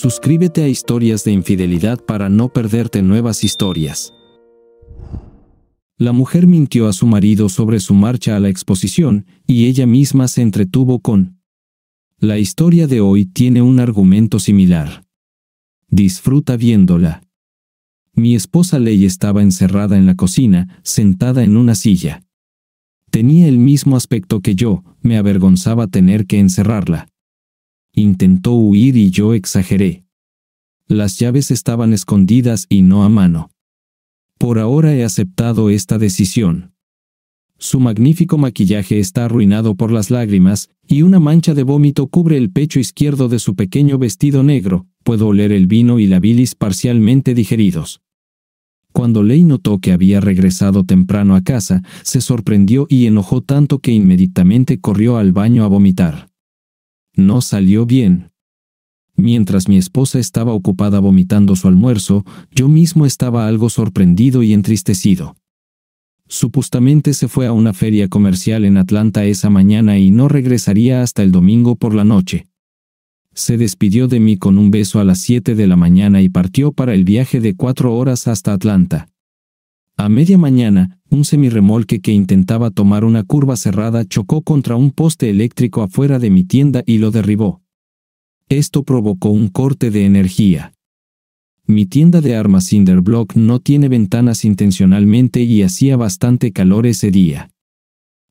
Suscríbete a Historias de Infidelidad para no perderte nuevas historias. La mujer mintió a su marido sobre su marcha a la exposición, y ella misma se entretuvo con... La historia de hoy tiene un argumento similar. Disfruta viéndola. Mi esposa Ley estaba encerrada en la cocina, sentada en una silla. Tenía el mismo aspecto que yo, me avergonzaba tener que encerrarla intentó huir y yo exageré. Las llaves estaban escondidas y no a mano. Por ahora he aceptado esta decisión. Su magnífico maquillaje está arruinado por las lágrimas, y una mancha de vómito cubre el pecho izquierdo de su pequeño vestido negro, puedo oler el vino y la bilis parcialmente digeridos. Cuando Ley notó que había regresado temprano a casa, se sorprendió y enojó tanto que inmediatamente corrió al baño a vomitar. No salió bien. Mientras mi esposa estaba ocupada vomitando su almuerzo, yo mismo estaba algo sorprendido y entristecido. Supuestamente se fue a una feria comercial en Atlanta esa mañana y no regresaría hasta el domingo por la noche. Se despidió de mí con un beso a las 7 de la mañana y partió para el viaje de cuatro horas hasta Atlanta. A media mañana, un semirremolque que intentaba tomar una curva cerrada chocó contra un poste eléctrico afuera de mi tienda y lo derribó. Esto provocó un corte de energía. Mi tienda de armas Cinderblock no tiene ventanas intencionalmente y hacía bastante calor ese día.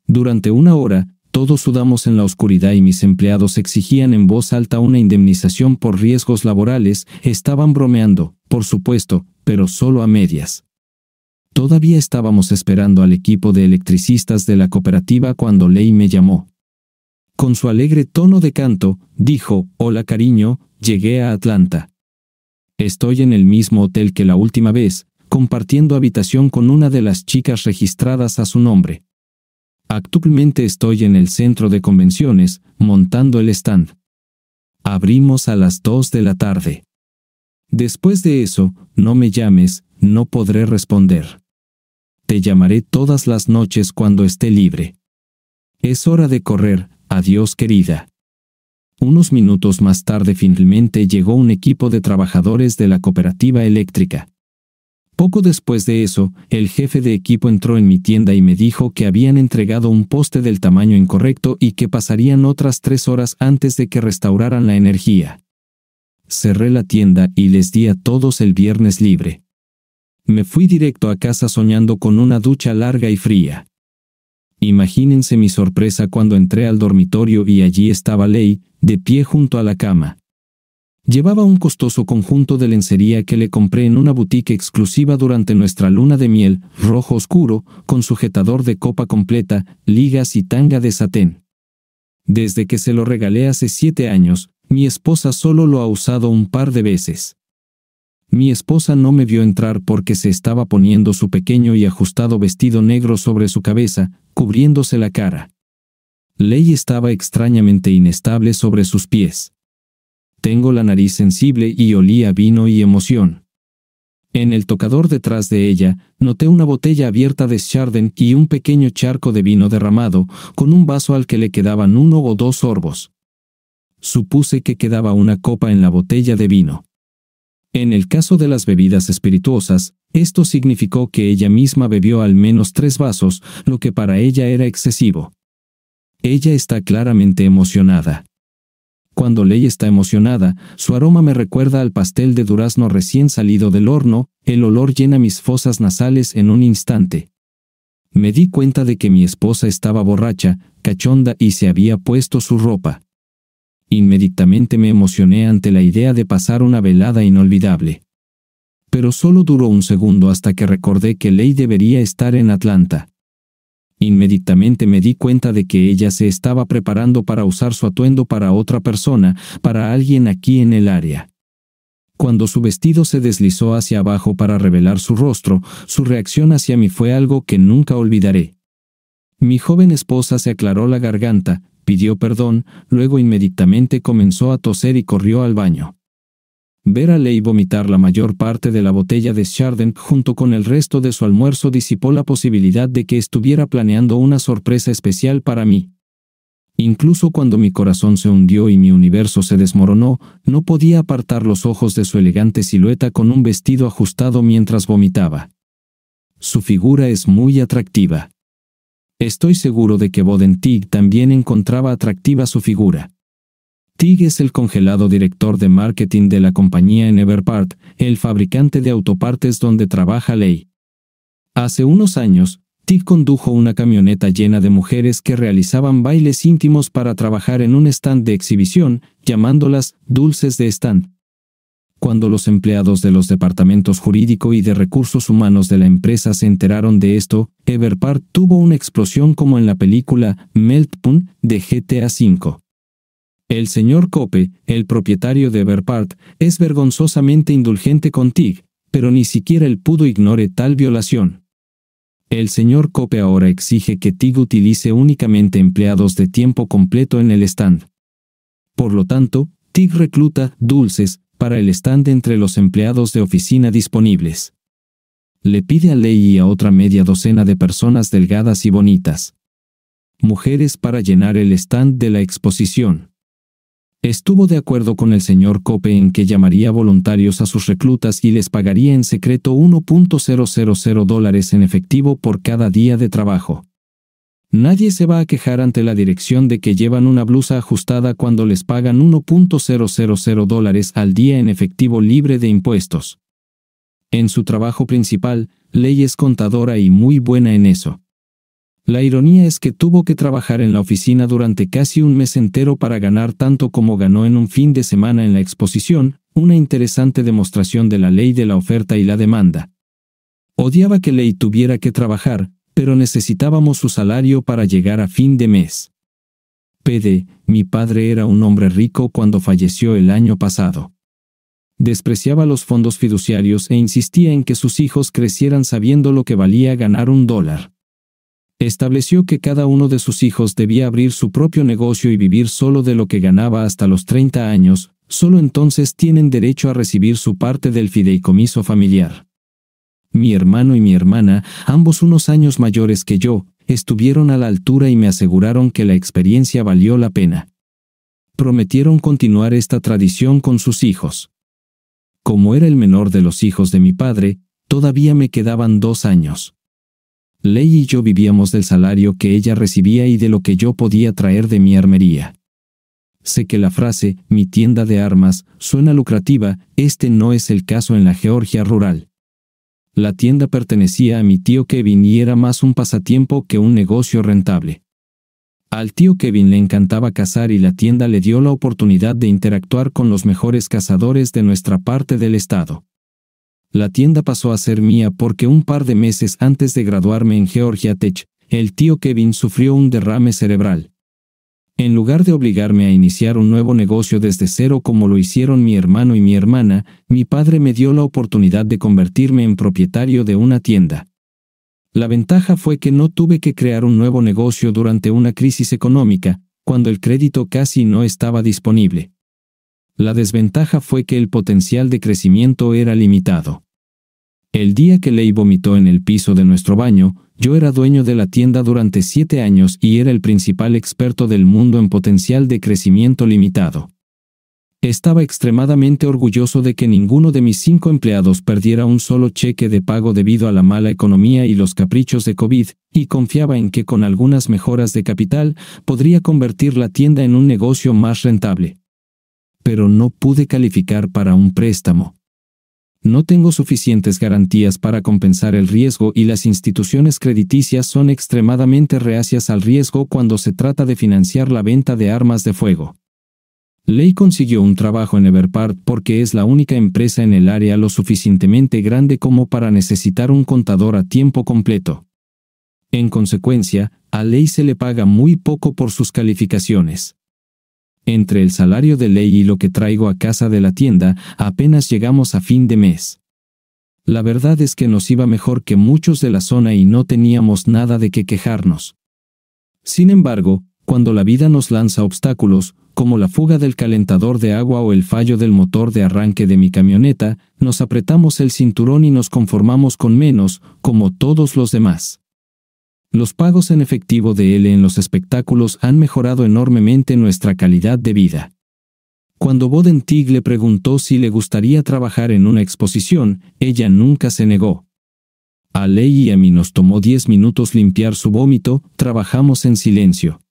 Durante una hora, todos sudamos en la oscuridad y mis empleados exigían en voz alta una indemnización por riesgos laborales, estaban bromeando, por supuesto, pero solo a medias. Todavía estábamos esperando al equipo de electricistas de la cooperativa cuando Ley me llamó. Con su alegre tono de canto, dijo, Hola cariño, llegué a Atlanta. Estoy en el mismo hotel que la última vez, compartiendo habitación con una de las chicas registradas a su nombre. Actualmente estoy en el centro de convenciones, montando el stand. Abrimos a las dos de la tarde. Después de eso, no me llames, no podré responder. Te llamaré todas las noches cuando esté libre. Es hora de correr, adiós querida. Unos minutos más tarde finalmente llegó un equipo de trabajadores de la cooperativa eléctrica. Poco después de eso, el jefe de equipo entró en mi tienda y me dijo que habían entregado un poste del tamaño incorrecto y que pasarían otras tres horas antes de que restauraran la energía cerré la tienda y les di a todos el viernes libre. Me fui directo a casa soñando con una ducha larga y fría. Imagínense mi sorpresa cuando entré al dormitorio y allí estaba Ley, de pie junto a la cama. Llevaba un costoso conjunto de lencería que le compré en una boutique exclusiva durante nuestra luna de miel, rojo oscuro, con sujetador de copa completa, ligas y tanga de satén. Desde que se lo regalé hace siete años, mi esposa solo lo ha usado un par de veces. Mi esposa no me vio entrar porque se estaba poniendo su pequeño y ajustado vestido negro sobre su cabeza, cubriéndose la cara. Ley estaba extrañamente inestable sobre sus pies. Tengo la nariz sensible y olía vino y emoción. En el tocador detrás de ella, noté una botella abierta de Scharden y un pequeño charco de vino derramado, con un vaso al que le quedaban uno o dos sorbos. Supuse que quedaba una copa en la botella de vino. En el caso de las bebidas espirituosas, esto significó que ella misma bebió al menos tres vasos, lo que para ella era excesivo. Ella está claramente emocionada. Cuando Ley está emocionada, su aroma me recuerda al pastel de durazno recién salido del horno, el olor llena mis fosas nasales en un instante. Me di cuenta de que mi esposa estaba borracha, cachonda y se había puesto su ropa. Inmediatamente me emocioné ante la idea de pasar una velada inolvidable. Pero solo duró un segundo hasta que recordé que Ley debería estar en Atlanta. Inmediatamente me di cuenta de que ella se estaba preparando para usar su atuendo para otra persona, para alguien aquí en el área. Cuando su vestido se deslizó hacia abajo para revelar su rostro, su reacción hacia mí fue algo que nunca olvidaré. Mi joven esposa se aclaró la garganta, pidió perdón, luego inmediatamente comenzó a toser y corrió al baño. Ver a Ley vomitar la mayor parte de la botella de scharden junto con el resto de su almuerzo disipó la posibilidad de que estuviera planeando una sorpresa especial para mí. Incluso cuando mi corazón se hundió y mi universo se desmoronó, no podía apartar los ojos de su elegante silueta con un vestido ajustado mientras vomitaba. Su figura es muy atractiva. Estoy seguro de que Boden Tig también encontraba atractiva su figura. Tig es el congelado director de marketing de la compañía en Everpart, el fabricante de autopartes donde trabaja Ley. Hace unos años, Tig condujo una camioneta llena de mujeres que realizaban bailes íntimos para trabajar en un stand de exhibición, llamándolas dulces de stand cuando los empleados de los departamentos jurídico y de recursos humanos de la empresa se enteraron de esto, Everpart tuvo una explosión como en la película Meltpun de GTA V. El señor Cope, el propietario de Everpart, es vergonzosamente indulgente con TIG, pero ni siquiera él pudo ignore tal violación. El señor Cope ahora exige que TIG utilice únicamente empleados de tiempo completo en el stand. Por lo tanto, TIG recluta dulces, para el stand entre los empleados de oficina disponibles. Le pide a Ley y a otra media docena de personas delgadas y bonitas. Mujeres para llenar el stand de la exposición. Estuvo de acuerdo con el señor Cope en que llamaría voluntarios a sus reclutas y les pagaría en secreto 1.000 dólares en efectivo por cada día de trabajo. Nadie se va a quejar ante la dirección de que llevan una blusa ajustada cuando les pagan 1.000 dólares al día en efectivo libre de impuestos. En su trabajo principal, Ley es contadora y muy buena en eso. La ironía es que tuvo que trabajar en la oficina durante casi un mes entero para ganar tanto como ganó en un fin de semana en la exposición, una interesante demostración de la ley de la oferta y la demanda. Odiaba que Ley tuviera que trabajar, pero necesitábamos su salario para llegar a fin de mes. P.D., mi padre era un hombre rico cuando falleció el año pasado. Despreciaba los fondos fiduciarios e insistía en que sus hijos crecieran sabiendo lo que valía ganar un dólar. Estableció que cada uno de sus hijos debía abrir su propio negocio y vivir solo de lo que ganaba hasta los 30 años, solo entonces tienen derecho a recibir su parte del fideicomiso familiar. Mi hermano y mi hermana, ambos unos años mayores que yo, estuvieron a la altura y me aseguraron que la experiencia valió la pena. Prometieron continuar esta tradición con sus hijos. Como era el menor de los hijos de mi padre, todavía me quedaban dos años. Ley y yo vivíamos del salario que ella recibía y de lo que yo podía traer de mi armería. Sé que la frase, mi tienda de armas, suena lucrativa, este no es el caso en la Georgia rural. La tienda pertenecía a mi tío Kevin y era más un pasatiempo que un negocio rentable. Al tío Kevin le encantaba cazar y la tienda le dio la oportunidad de interactuar con los mejores cazadores de nuestra parte del estado. La tienda pasó a ser mía porque un par de meses antes de graduarme en Georgia Tech, el tío Kevin sufrió un derrame cerebral en lugar de obligarme a iniciar un nuevo negocio desde cero como lo hicieron mi hermano y mi hermana, mi padre me dio la oportunidad de convertirme en propietario de una tienda. La ventaja fue que no tuve que crear un nuevo negocio durante una crisis económica, cuando el crédito casi no estaba disponible. La desventaja fue que el potencial de crecimiento era limitado. El día que Ley vomitó en el piso de nuestro baño, yo era dueño de la tienda durante siete años y era el principal experto del mundo en potencial de crecimiento limitado. Estaba extremadamente orgulloso de que ninguno de mis cinco empleados perdiera un solo cheque de pago debido a la mala economía y los caprichos de COVID, y confiaba en que con algunas mejoras de capital podría convertir la tienda en un negocio más rentable. Pero no pude calificar para un préstamo. No tengo suficientes garantías para compensar el riesgo y las instituciones crediticias son extremadamente reacias al riesgo cuando se trata de financiar la venta de armas de fuego. Ley consiguió un trabajo en Everpart porque es la única empresa en el área lo suficientemente grande como para necesitar un contador a tiempo completo. En consecuencia, a Ley se le paga muy poco por sus calificaciones. Entre el salario de ley y lo que traigo a casa de la tienda, apenas llegamos a fin de mes. La verdad es que nos iba mejor que muchos de la zona y no teníamos nada de qué quejarnos. Sin embargo, cuando la vida nos lanza obstáculos, como la fuga del calentador de agua o el fallo del motor de arranque de mi camioneta, nos apretamos el cinturón y nos conformamos con menos, como todos los demás. Los pagos en efectivo de él en los espectáculos han mejorado enormemente nuestra calidad de vida. Cuando Boden le preguntó si le gustaría trabajar en una exposición, ella nunca se negó. A Ley y a mí nos tomó diez minutos limpiar su vómito, trabajamos en silencio.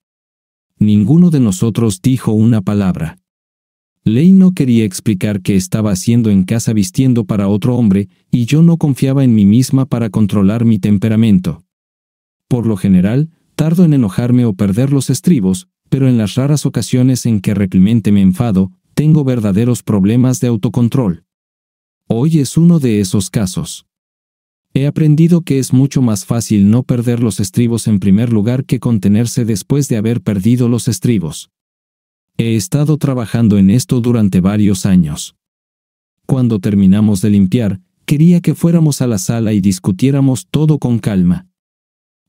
Ninguno de nosotros dijo una palabra. Ley no quería explicar qué estaba haciendo en casa vistiendo para otro hombre, y yo no confiaba en mí misma para controlar mi temperamento. Por lo general, tardo en enojarme o perder los estribos, pero en las raras ocasiones en que realmente me enfado, tengo verdaderos problemas de autocontrol. Hoy es uno de esos casos. He aprendido que es mucho más fácil no perder los estribos en primer lugar que contenerse después de haber perdido los estribos. He estado trabajando en esto durante varios años. Cuando terminamos de limpiar, quería que fuéramos a la sala y discutiéramos todo con calma.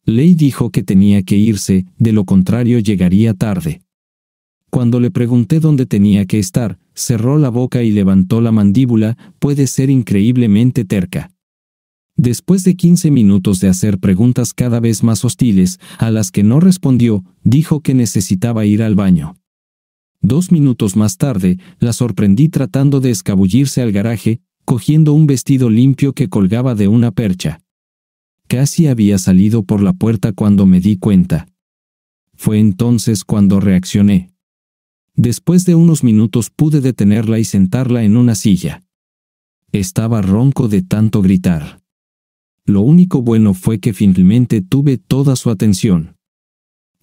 Ley dijo que tenía que irse, de lo contrario llegaría tarde. Cuando le pregunté dónde tenía que estar, cerró la boca y levantó la mandíbula, puede ser increíblemente terca. Después de 15 minutos de hacer preguntas cada vez más hostiles, a las que no respondió, dijo que necesitaba ir al baño. Dos minutos más tarde, la sorprendí tratando de escabullirse al garaje, cogiendo un vestido limpio que colgaba de una percha. Casi había salido por la puerta cuando me di cuenta. Fue entonces cuando reaccioné. Después de unos minutos pude detenerla y sentarla en una silla. Estaba ronco de tanto gritar. Lo único bueno fue que finalmente tuve toda su atención.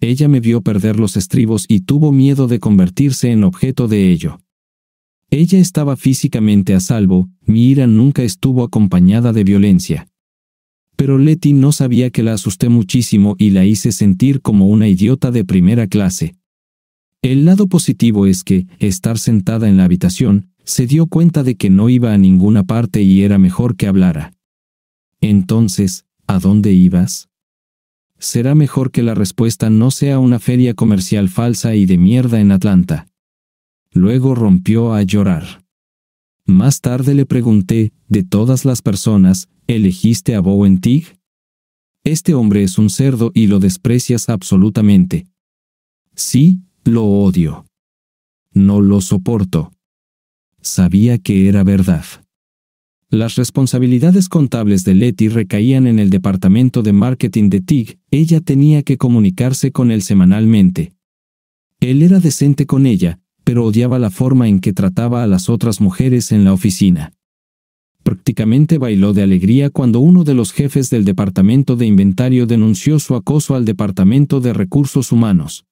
Ella me vio perder los estribos y tuvo miedo de convertirse en objeto de ello. Ella estaba físicamente a salvo, mi ira nunca estuvo acompañada de violencia. Pero Letty no sabía que la asusté muchísimo y la hice sentir como una idiota de primera clase. El lado positivo es que, estar sentada en la habitación, se dio cuenta de que no iba a ninguna parte y era mejor que hablara. Entonces, ¿a dónde ibas? Será mejor que la respuesta no sea una feria comercial falsa y de mierda en Atlanta. Luego rompió a llorar. Más tarde le pregunté, de todas las personas, ¿elegiste a Bowen Tig? Este hombre es un cerdo y lo desprecias absolutamente. Sí, lo odio. No lo soporto. Sabía que era verdad. Las responsabilidades contables de Letty recaían en el departamento de marketing de TIG, ella tenía que comunicarse con él semanalmente. Él era decente con ella, pero odiaba la forma en que trataba a las otras mujeres en la oficina. Prácticamente bailó de alegría cuando uno de los jefes del departamento de inventario denunció su acoso al departamento de recursos humanos.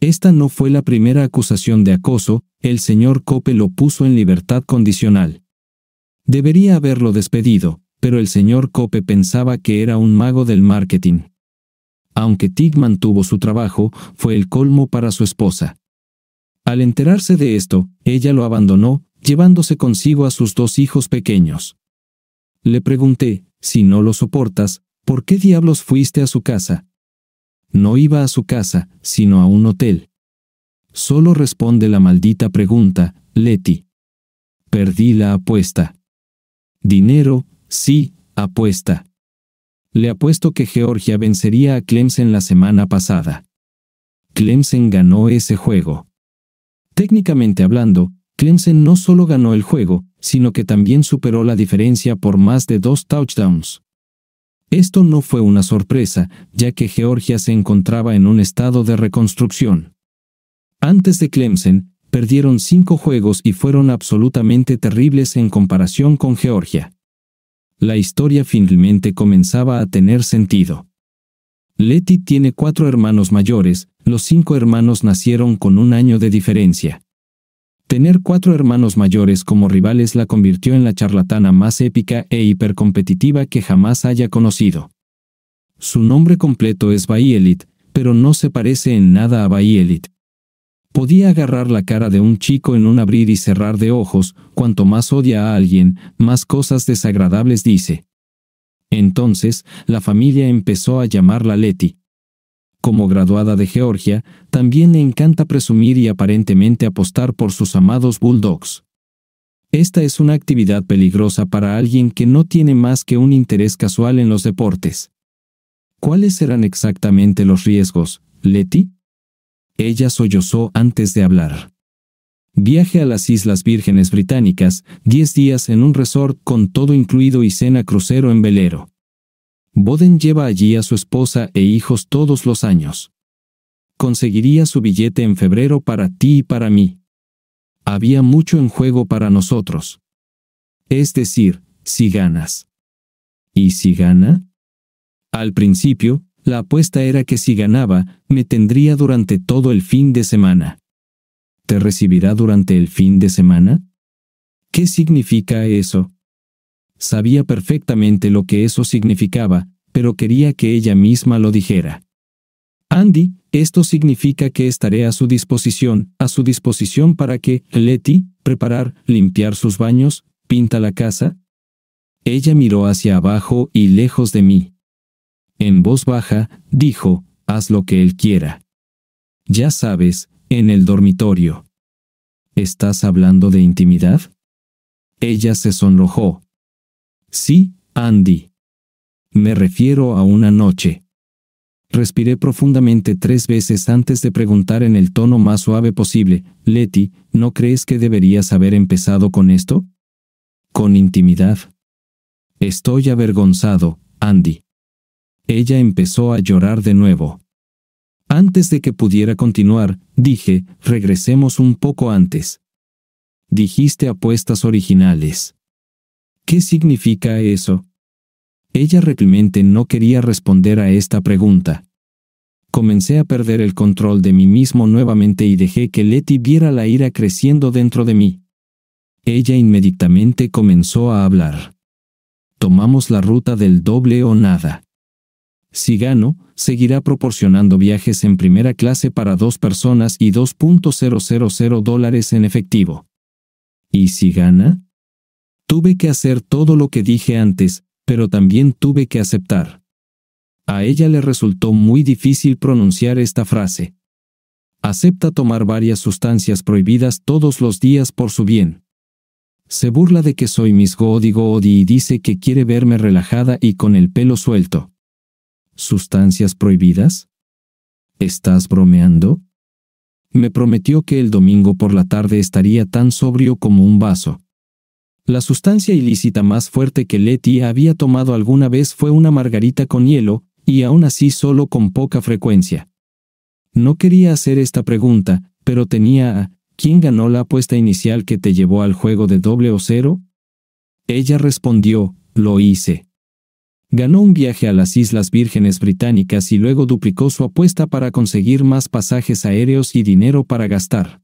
Esta no fue la primera acusación de acoso, el señor Cope lo puso en libertad condicional. Debería haberlo despedido, pero el señor Cope pensaba que era un mago del marketing. Aunque Tig mantuvo su trabajo, fue el colmo para su esposa. Al enterarse de esto, ella lo abandonó, llevándose consigo a sus dos hijos pequeños. Le pregunté, si no lo soportas, ¿por qué diablos fuiste a su casa? No iba a su casa, sino a un hotel. Solo responde la maldita pregunta, Leti. Perdí la apuesta. Dinero, sí, apuesta. Le apuesto que Georgia vencería a Clemson la semana pasada. Clemson ganó ese juego. Técnicamente hablando, Clemson no solo ganó el juego, sino que también superó la diferencia por más de dos touchdowns. Esto no fue una sorpresa, ya que Georgia se encontraba en un estado de reconstrucción. Antes de Clemson, perdieron cinco juegos y fueron absolutamente terribles en comparación con Georgia. La historia finalmente comenzaba a tener sentido. Letty tiene cuatro hermanos mayores, los cinco hermanos nacieron con un año de diferencia. Tener cuatro hermanos mayores como rivales la convirtió en la charlatana más épica e hipercompetitiva que jamás haya conocido. Su nombre completo es Baielit, pero no se parece en nada a Baielit. Podía agarrar la cara de un chico en un abrir y cerrar de ojos, cuanto más odia a alguien, más cosas desagradables dice. Entonces, la familia empezó a llamarla Leti, como graduada de Georgia, también le encanta presumir y aparentemente apostar por sus amados Bulldogs. Esta es una actividad peligrosa para alguien que no tiene más que un interés casual en los deportes. ¿Cuáles serán exactamente los riesgos, Letty? Ella sollozó antes de hablar. Viaje a las Islas Vírgenes Británicas, 10 días en un resort con todo incluido y cena crucero en velero. Boden lleva allí a su esposa e hijos todos los años. Conseguiría su billete en febrero para ti y para mí. Había mucho en juego para nosotros. Es decir, si ganas. ¿Y si gana? Al principio, la apuesta era que si ganaba, me tendría durante todo el fin de semana. ¿Te recibirá durante el fin de semana? ¿Qué significa eso? Sabía perfectamente lo que eso significaba, pero quería que ella misma lo dijera. Andy, esto significa que estaré a su disposición, a su disposición para que, Letty, preparar, limpiar sus baños, pinta la casa. Ella miró hacia abajo y lejos de mí. En voz baja, dijo, haz lo que él quiera. Ya sabes, en el dormitorio. ¿Estás hablando de intimidad? Ella se sonrojó. Sí, Andy. Me refiero a una noche. Respiré profundamente tres veces antes de preguntar en el tono más suave posible, Letty, ¿no crees que deberías haber empezado con esto? Con intimidad. Estoy avergonzado, Andy. Ella empezó a llorar de nuevo. Antes de que pudiera continuar, dije, regresemos un poco antes. Dijiste apuestas originales. ¿Qué significa eso? Ella realmente no quería responder a esta pregunta. Comencé a perder el control de mí mismo nuevamente y dejé que Letty viera la ira creciendo dentro de mí. Ella inmediatamente comenzó a hablar. Tomamos la ruta del doble o nada. Si gano, seguirá proporcionando viajes en primera clase para dos personas y 2.000 dólares en efectivo. ¿Y si gana? Tuve que hacer todo lo que dije antes, pero también tuve que aceptar. A ella le resultó muy difícil pronunciar esta frase. Acepta tomar varias sustancias prohibidas todos los días por su bien. Se burla de que soy Miss Godi Godi y dice que quiere verme relajada y con el pelo suelto. ¿Sustancias prohibidas? ¿Estás bromeando? Me prometió que el domingo por la tarde estaría tan sobrio como un vaso. La sustancia ilícita más fuerte que Letty había tomado alguna vez fue una margarita con hielo, y aún así solo con poca frecuencia. No quería hacer esta pregunta, pero tenía a ¿Quién ganó la apuesta inicial que te llevó al juego de doble o cero? Ella respondió, lo hice. Ganó un viaje a las Islas Vírgenes Británicas y luego duplicó su apuesta para conseguir más pasajes aéreos y dinero para gastar.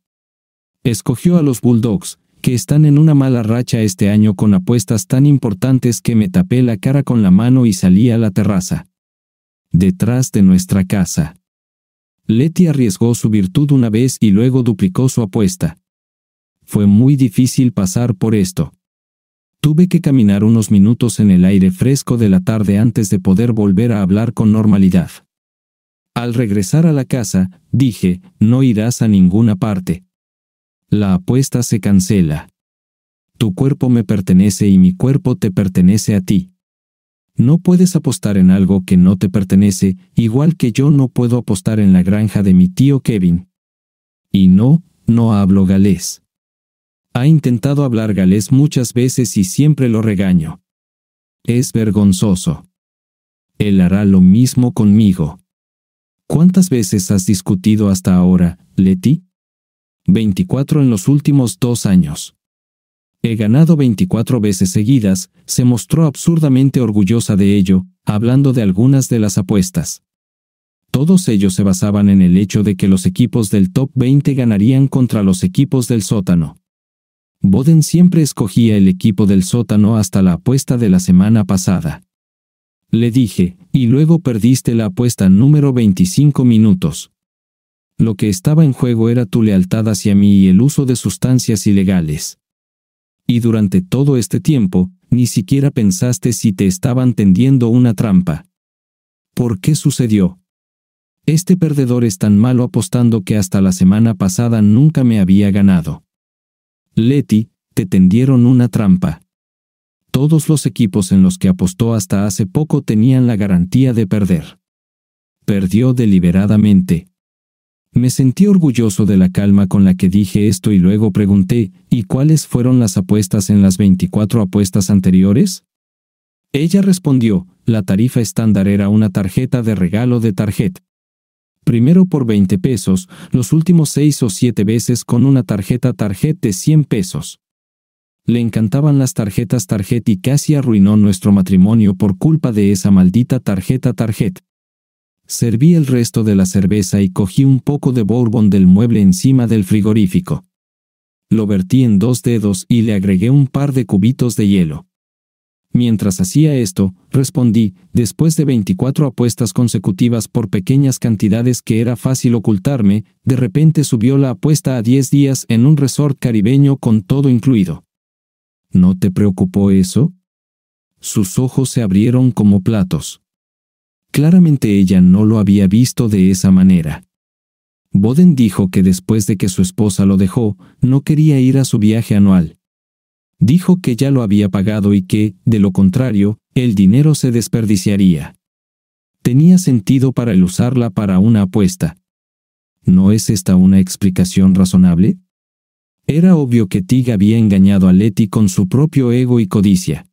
Escogió a los Bulldogs, que están en una mala racha este año con apuestas tan importantes que me tapé la cara con la mano y salí a la terraza. Detrás de nuestra casa. Leti arriesgó su virtud una vez y luego duplicó su apuesta. Fue muy difícil pasar por esto. Tuve que caminar unos minutos en el aire fresco de la tarde antes de poder volver a hablar con normalidad. Al regresar a la casa, dije, no irás a ninguna parte. La apuesta se cancela. Tu cuerpo me pertenece y mi cuerpo te pertenece a ti. No puedes apostar en algo que no te pertenece, igual que yo no puedo apostar en la granja de mi tío Kevin. Y no, no hablo galés. Ha intentado hablar galés muchas veces y siempre lo regaño. Es vergonzoso. Él hará lo mismo conmigo. ¿Cuántas veces has discutido hasta ahora, Leti? 24 en los últimos dos años. He ganado 24 veces seguidas, se mostró absurdamente orgullosa de ello, hablando de algunas de las apuestas. Todos ellos se basaban en el hecho de que los equipos del top 20 ganarían contra los equipos del sótano. Boden siempre escogía el equipo del sótano hasta la apuesta de la semana pasada. Le dije, y luego perdiste la apuesta número 25 minutos. Lo que estaba en juego era tu lealtad hacia mí y el uso de sustancias ilegales. Y durante todo este tiempo, ni siquiera pensaste si te estaban tendiendo una trampa. ¿Por qué sucedió? Este perdedor es tan malo apostando que hasta la semana pasada nunca me había ganado. Leti, te tendieron una trampa. Todos los equipos en los que apostó hasta hace poco tenían la garantía de perder. Perdió deliberadamente. Me sentí orgulloso de la calma con la que dije esto y luego pregunté, ¿y cuáles fueron las apuestas en las 24 apuestas anteriores? Ella respondió, la tarifa estándar era una tarjeta de regalo de tarjet. Primero por 20 pesos, los últimos 6 o 7 veces con una tarjeta tarjet de 100 pesos. Le encantaban las tarjetas tarjet y casi arruinó nuestro matrimonio por culpa de esa maldita tarjeta tarjet. Serví el resto de la cerveza y cogí un poco de bourbon del mueble encima del frigorífico. Lo vertí en dos dedos y le agregué un par de cubitos de hielo. Mientras hacía esto, respondí, después de 24 apuestas consecutivas por pequeñas cantidades que era fácil ocultarme, de repente subió la apuesta a 10 días en un resort caribeño con todo incluido. ¿No te preocupó eso? Sus ojos se abrieron como platos. Claramente ella no lo había visto de esa manera. Boden dijo que después de que su esposa lo dejó, no quería ir a su viaje anual. Dijo que ya lo había pagado y que, de lo contrario, el dinero se desperdiciaría. Tenía sentido para el usarla para una apuesta. ¿No es esta una explicación razonable? Era obvio que Tig había engañado a Letty con su propio ego y codicia.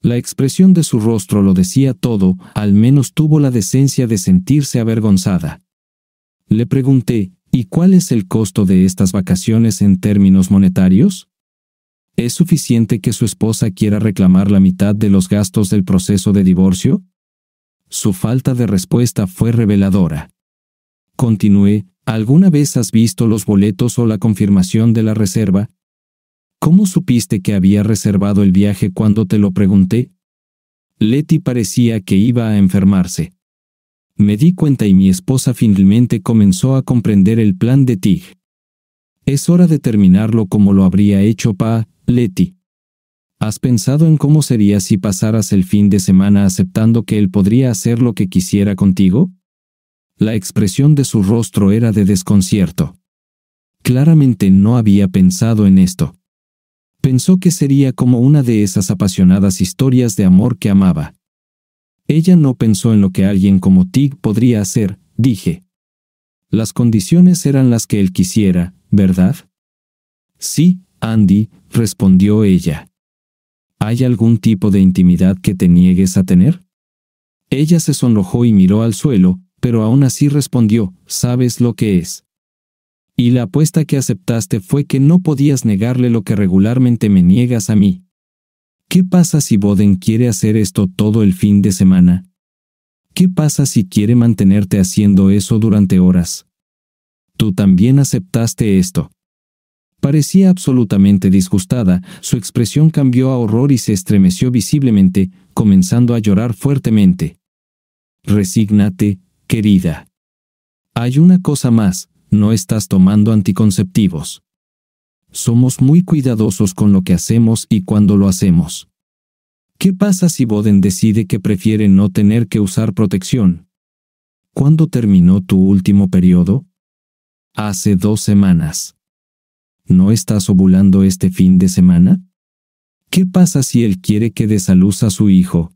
La expresión de su rostro lo decía todo, al menos tuvo la decencia de sentirse avergonzada. Le pregunté, ¿y cuál es el costo de estas vacaciones en términos monetarios? ¿Es suficiente que su esposa quiera reclamar la mitad de los gastos del proceso de divorcio? Su falta de respuesta fue reveladora. Continué, ¿alguna vez has visto los boletos o la confirmación de la reserva? ¿Cómo supiste que había reservado el viaje cuando te lo pregunté? Letty parecía que iba a enfermarse. Me di cuenta y mi esposa finalmente comenzó a comprender el plan de Tig. Es hora de terminarlo como lo habría hecho Pa, Letty. ¿Has pensado en cómo sería si pasaras el fin de semana aceptando que él podría hacer lo que quisiera contigo? La expresión de su rostro era de desconcierto. Claramente no había pensado en esto. Pensó que sería como una de esas apasionadas historias de amor que amaba. Ella no pensó en lo que alguien como Tig podría hacer, dije. Las condiciones eran las que él quisiera, ¿verdad? Sí, Andy, respondió ella. ¿Hay algún tipo de intimidad que te niegues a tener? Ella se sonrojó y miró al suelo, pero aún así respondió, ¿sabes lo que es? y la apuesta que aceptaste fue que no podías negarle lo que regularmente me niegas a mí. ¿Qué pasa si Boden quiere hacer esto todo el fin de semana? ¿Qué pasa si quiere mantenerte haciendo eso durante horas? Tú también aceptaste esto. Parecía absolutamente disgustada, su expresión cambió a horror y se estremeció visiblemente, comenzando a llorar fuertemente. Resígnate, querida. Hay una cosa más, no estás tomando anticonceptivos. Somos muy cuidadosos con lo que hacemos y cuando lo hacemos. ¿Qué pasa si Boden decide que prefiere no tener que usar protección? ¿Cuándo terminó tu último periodo? Hace dos semanas. ¿No estás ovulando este fin de semana? ¿Qué pasa si él quiere que des a luz a su hijo?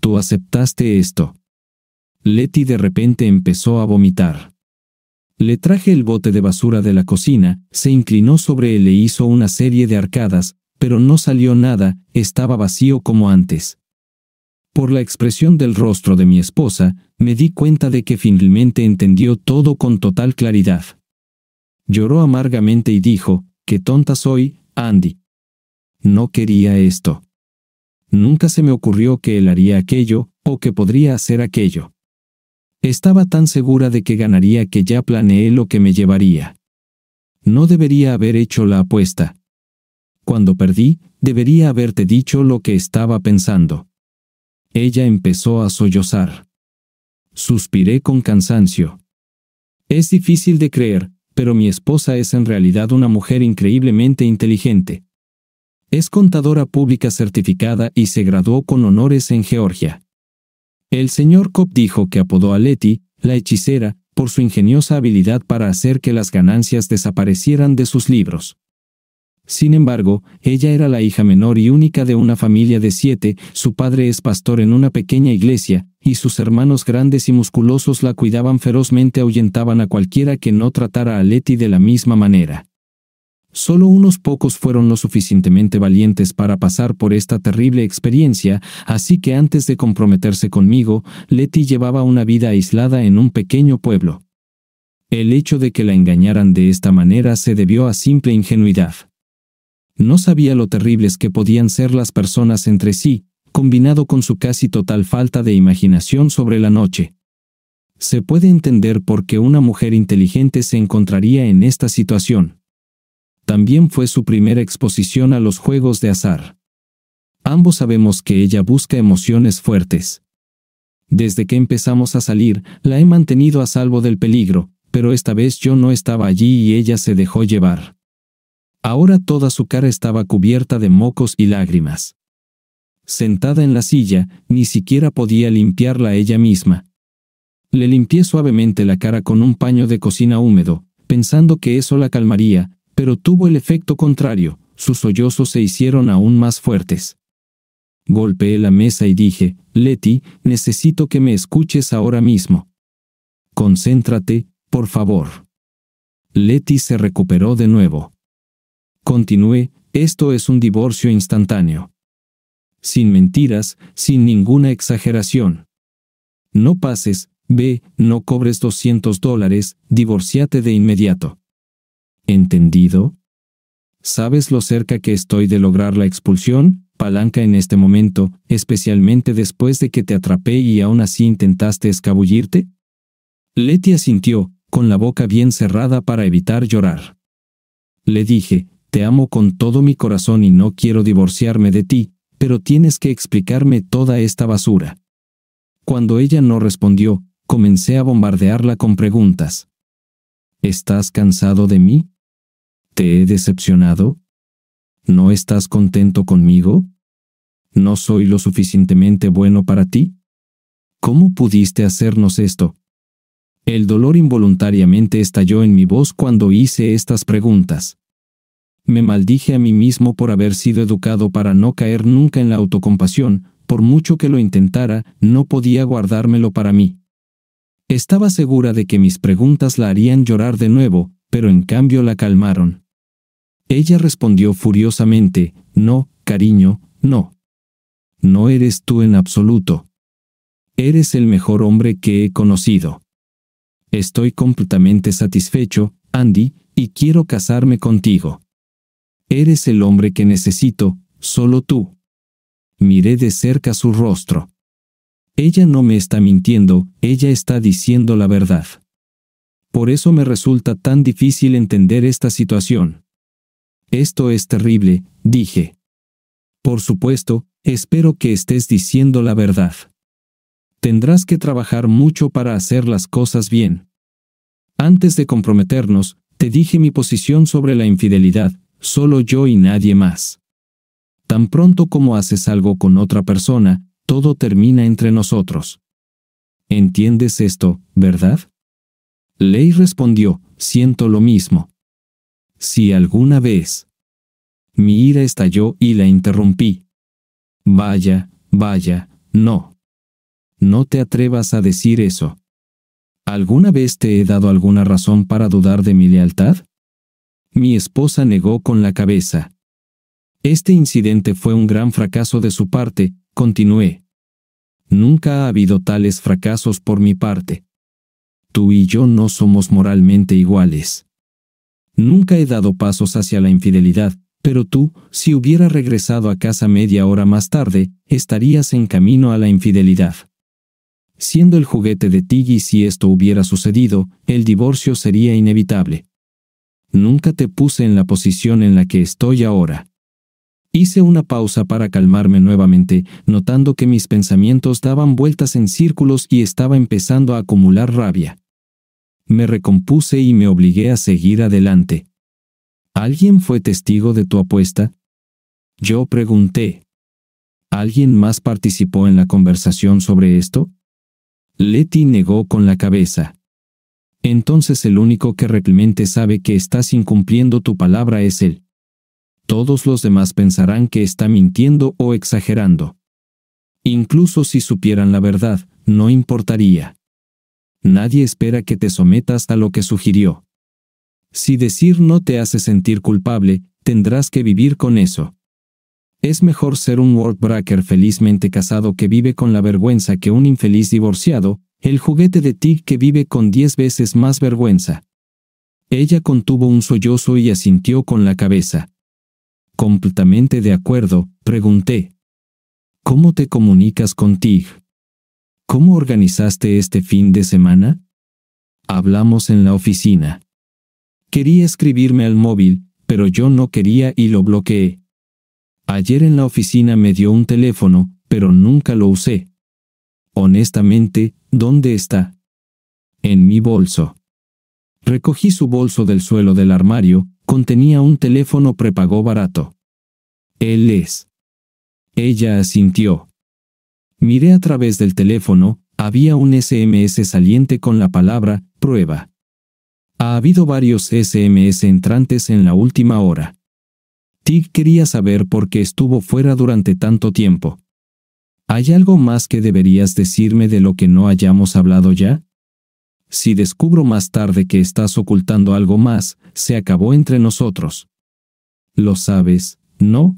Tú aceptaste esto. Letty de repente empezó a vomitar. Le traje el bote de basura de la cocina, se inclinó sobre él e hizo una serie de arcadas, pero no salió nada, estaba vacío como antes. Por la expresión del rostro de mi esposa, me di cuenta de que finalmente entendió todo con total claridad. Lloró amargamente y dijo, Qué tonta soy, Andy. No quería esto. Nunca se me ocurrió que él haría aquello, o que podría hacer aquello. Estaba tan segura de que ganaría que ya planeé lo que me llevaría. No debería haber hecho la apuesta. Cuando perdí, debería haberte dicho lo que estaba pensando. Ella empezó a sollozar. Suspiré con cansancio. Es difícil de creer, pero mi esposa es en realidad una mujer increíblemente inteligente. Es contadora pública certificada y se graduó con honores en Georgia. El señor Cobb dijo que apodó a Letty, la hechicera, por su ingeniosa habilidad para hacer que las ganancias desaparecieran de sus libros. Sin embargo, ella era la hija menor y única de una familia de siete, su padre es pastor en una pequeña iglesia, y sus hermanos grandes y musculosos la cuidaban ferozmente ahuyentaban a cualquiera que no tratara a Letty de la misma manera. Solo unos pocos fueron lo suficientemente valientes para pasar por esta terrible experiencia, así que antes de comprometerse conmigo, Letty llevaba una vida aislada en un pequeño pueblo. El hecho de que la engañaran de esta manera se debió a simple ingenuidad. No sabía lo terribles que podían ser las personas entre sí, combinado con su casi total falta de imaginación sobre la noche. Se puede entender por qué una mujer inteligente se encontraría en esta situación también fue su primera exposición a los juegos de azar. Ambos sabemos que ella busca emociones fuertes. Desde que empezamos a salir, la he mantenido a salvo del peligro, pero esta vez yo no estaba allí y ella se dejó llevar. Ahora toda su cara estaba cubierta de mocos y lágrimas. Sentada en la silla, ni siquiera podía limpiarla ella misma. Le limpié suavemente la cara con un paño de cocina húmedo, pensando que eso la calmaría, pero tuvo el efecto contrario, sus sollozos se hicieron aún más fuertes. Golpeé la mesa y dije, Leti, necesito que me escuches ahora mismo. Concéntrate, por favor. Leti se recuperó de nuevo. Continué, esto es un divorcio instantáneo. Sin mentiras, sin ninguna exageración. No pases, ve, no cobres 200 dólares, divorciate de inmediato. ¿Entendido? ¿Sabes lo cerca que estoy de lograr la expulsión? Palanca en este momento, especialmente después de que te atrapé y aún así intentaste escabullirte? Leti asintió, con la boca bien cerrada para evitar llorar. Le dije, te amo con todo mi corazón y no quiero divorciarme de ti, pero tienes que explicarme toda esta basura. Cuando ella no respondió, comencé a bombardearla con preguntas. ¿Estás cansado de mí? ¿Te he decepcionado? ¿No estás contento conmigo? ¿No soy lo suficientemente bueno para ti? ¿Cómo pudiste hacernos esto? El dolor involuntariamente estalló en mi voz cuando hice estas preguntas. Me maldije a mí mismo por haber sido educado para no caer nunca en la autocompasión, por mucho que lo intentara, no podía guardármelo para mí. Estaba segura de que mis preguntas la harían llorar de nuevo, pero en cambio la calmaron. Ella respondió furiosamente, No, cariño, no. No eres tú en absoluto. Eres el mejor hombre que he conocido. Estoy completamente satisfecho, Andy, y quiero casarme contigo. Eres el hombre que necesito, solo tú. Miré de cerca su rostro. Ella no me está mintiendo, ella está diciendo la verdad. Por eso me resulta tan difícil entender esta situación. Esto es terrible, dije. Por supuesto, espero que estés diciendo la verdad. Tendrás que trabajar mucho para hacer las cosas bien. Antes de comprometernos, te dije mi posición sobre la infidelidad, solo yo y nadie más. Tan pronto como haces algo con otra persona, todo termina entre nosotros. ¿Entiendes esto, verdad? Ley respondió, siento lo mismo. Si alguna vez. Mi ira estalló y la interrumpí. Vaya, vaya, no. No te atrevas a decir eso. ¿Alguna vez te he dado alguna razón para dudar de mi lealtad? Mi esposa negó con la cabeza. Este incidente fue un gran fracaso de su parte, continué. Nunca ha habido tales fracasos por mi parte. Tú y yo no somos moralmente iguales. Nunca he dado pasos hacia la infidelidad, pero tú, si hubiera regresado a casa media hora más tarde, estarías en camino a la infidelidad. Siendo el juguete de Tiggy si esto hubiera sucedido, el divorcio sería inevitable. Nunca te puse en la posición en la que estoy ahora. Hice una pausa para calmarme nuevamente, notando que mis pensamientos daban vueltas en círculos y estaba empezando a acumular rabia me recompuse y me obligué a seguir adelante. ¿Alguien fue testigo de tu apuesta? Yo pregunté. ¿Alguien más participó en la conversación sobre esto? Letty negó con la cabeza. Entonces el único que realmente sabe que estás incumpliendo tu palabra es él. Todos los demás pensarán que está mintiendo o exagerando. Incluso si supieran la verdad, no importaría nadie espera que te sometas a lo que sugirió. Si decir no te hace sentir culpable, tendrás que vivir con eso. Es mejor ser un workbreaker felizmente casado que vive con la vergüenza que un infeliz divorciado, el juguete de Tig que vive con diez veces más vergüenza. Ella contuvo un sollozo y asintió con la cabeza. Completamente de acuerdo, pregunté. ¿Cómo te comunicas con Tig? ¿Cómo organizaste este fin de semana? Hablamos en la oficina. Quería escribirme al móvil, pero yo no quería y lo bloqueé. Ayer en la oficina me dio un teléfono, pero nunca lo usé. Honestamente, ¿dónde está? En mi bolso. Recogí su bolso del suelo del armario, contenía un teléfono prepago barato. Él es. Ella asintió. Miré a través del teléfono, había un SMS saliente con la palabra, prueba. Ha habido varios SMS entrantes en la última hora. Tig quería saber por qué estuvo fuera durante tanto tiempo. ¿Hay algo más que deberías decirme de lo que no hayamos hablado ya? Si descubro más tarde que estás ocultando algo más, se acabó entre nosotros. Lo sabes, ¿no?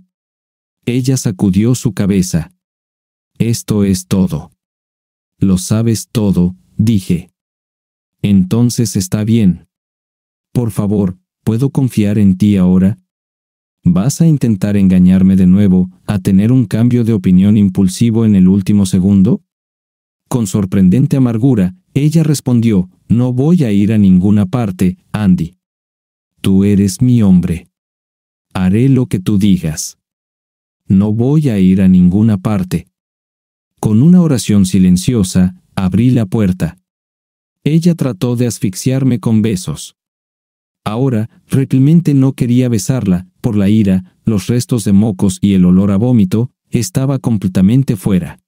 Ella sacudió su cabeza. Esto es todo. Lo sabes todo, dije. Entonces está bien. Por favor, ¿puedo confiar en ti ahora? ¿Vas a intentar engañarme de nuevo, a tener un cambio de opinión impulsivo en el último segundo? Con sorprendente amargura, ella respondió, no voy a ir a ninguna parte, Andy. Tú eres mi hombre. Haré lo que tú digas. No voy a ir a ninguna parte, con una oración silenciosa, abrí la puerta. Ella trató de asfixiarme con besos. Ahora, realmente no quería besarla, por la ira, los restos de mocos y el olor a vómito, estaba completamente fuera.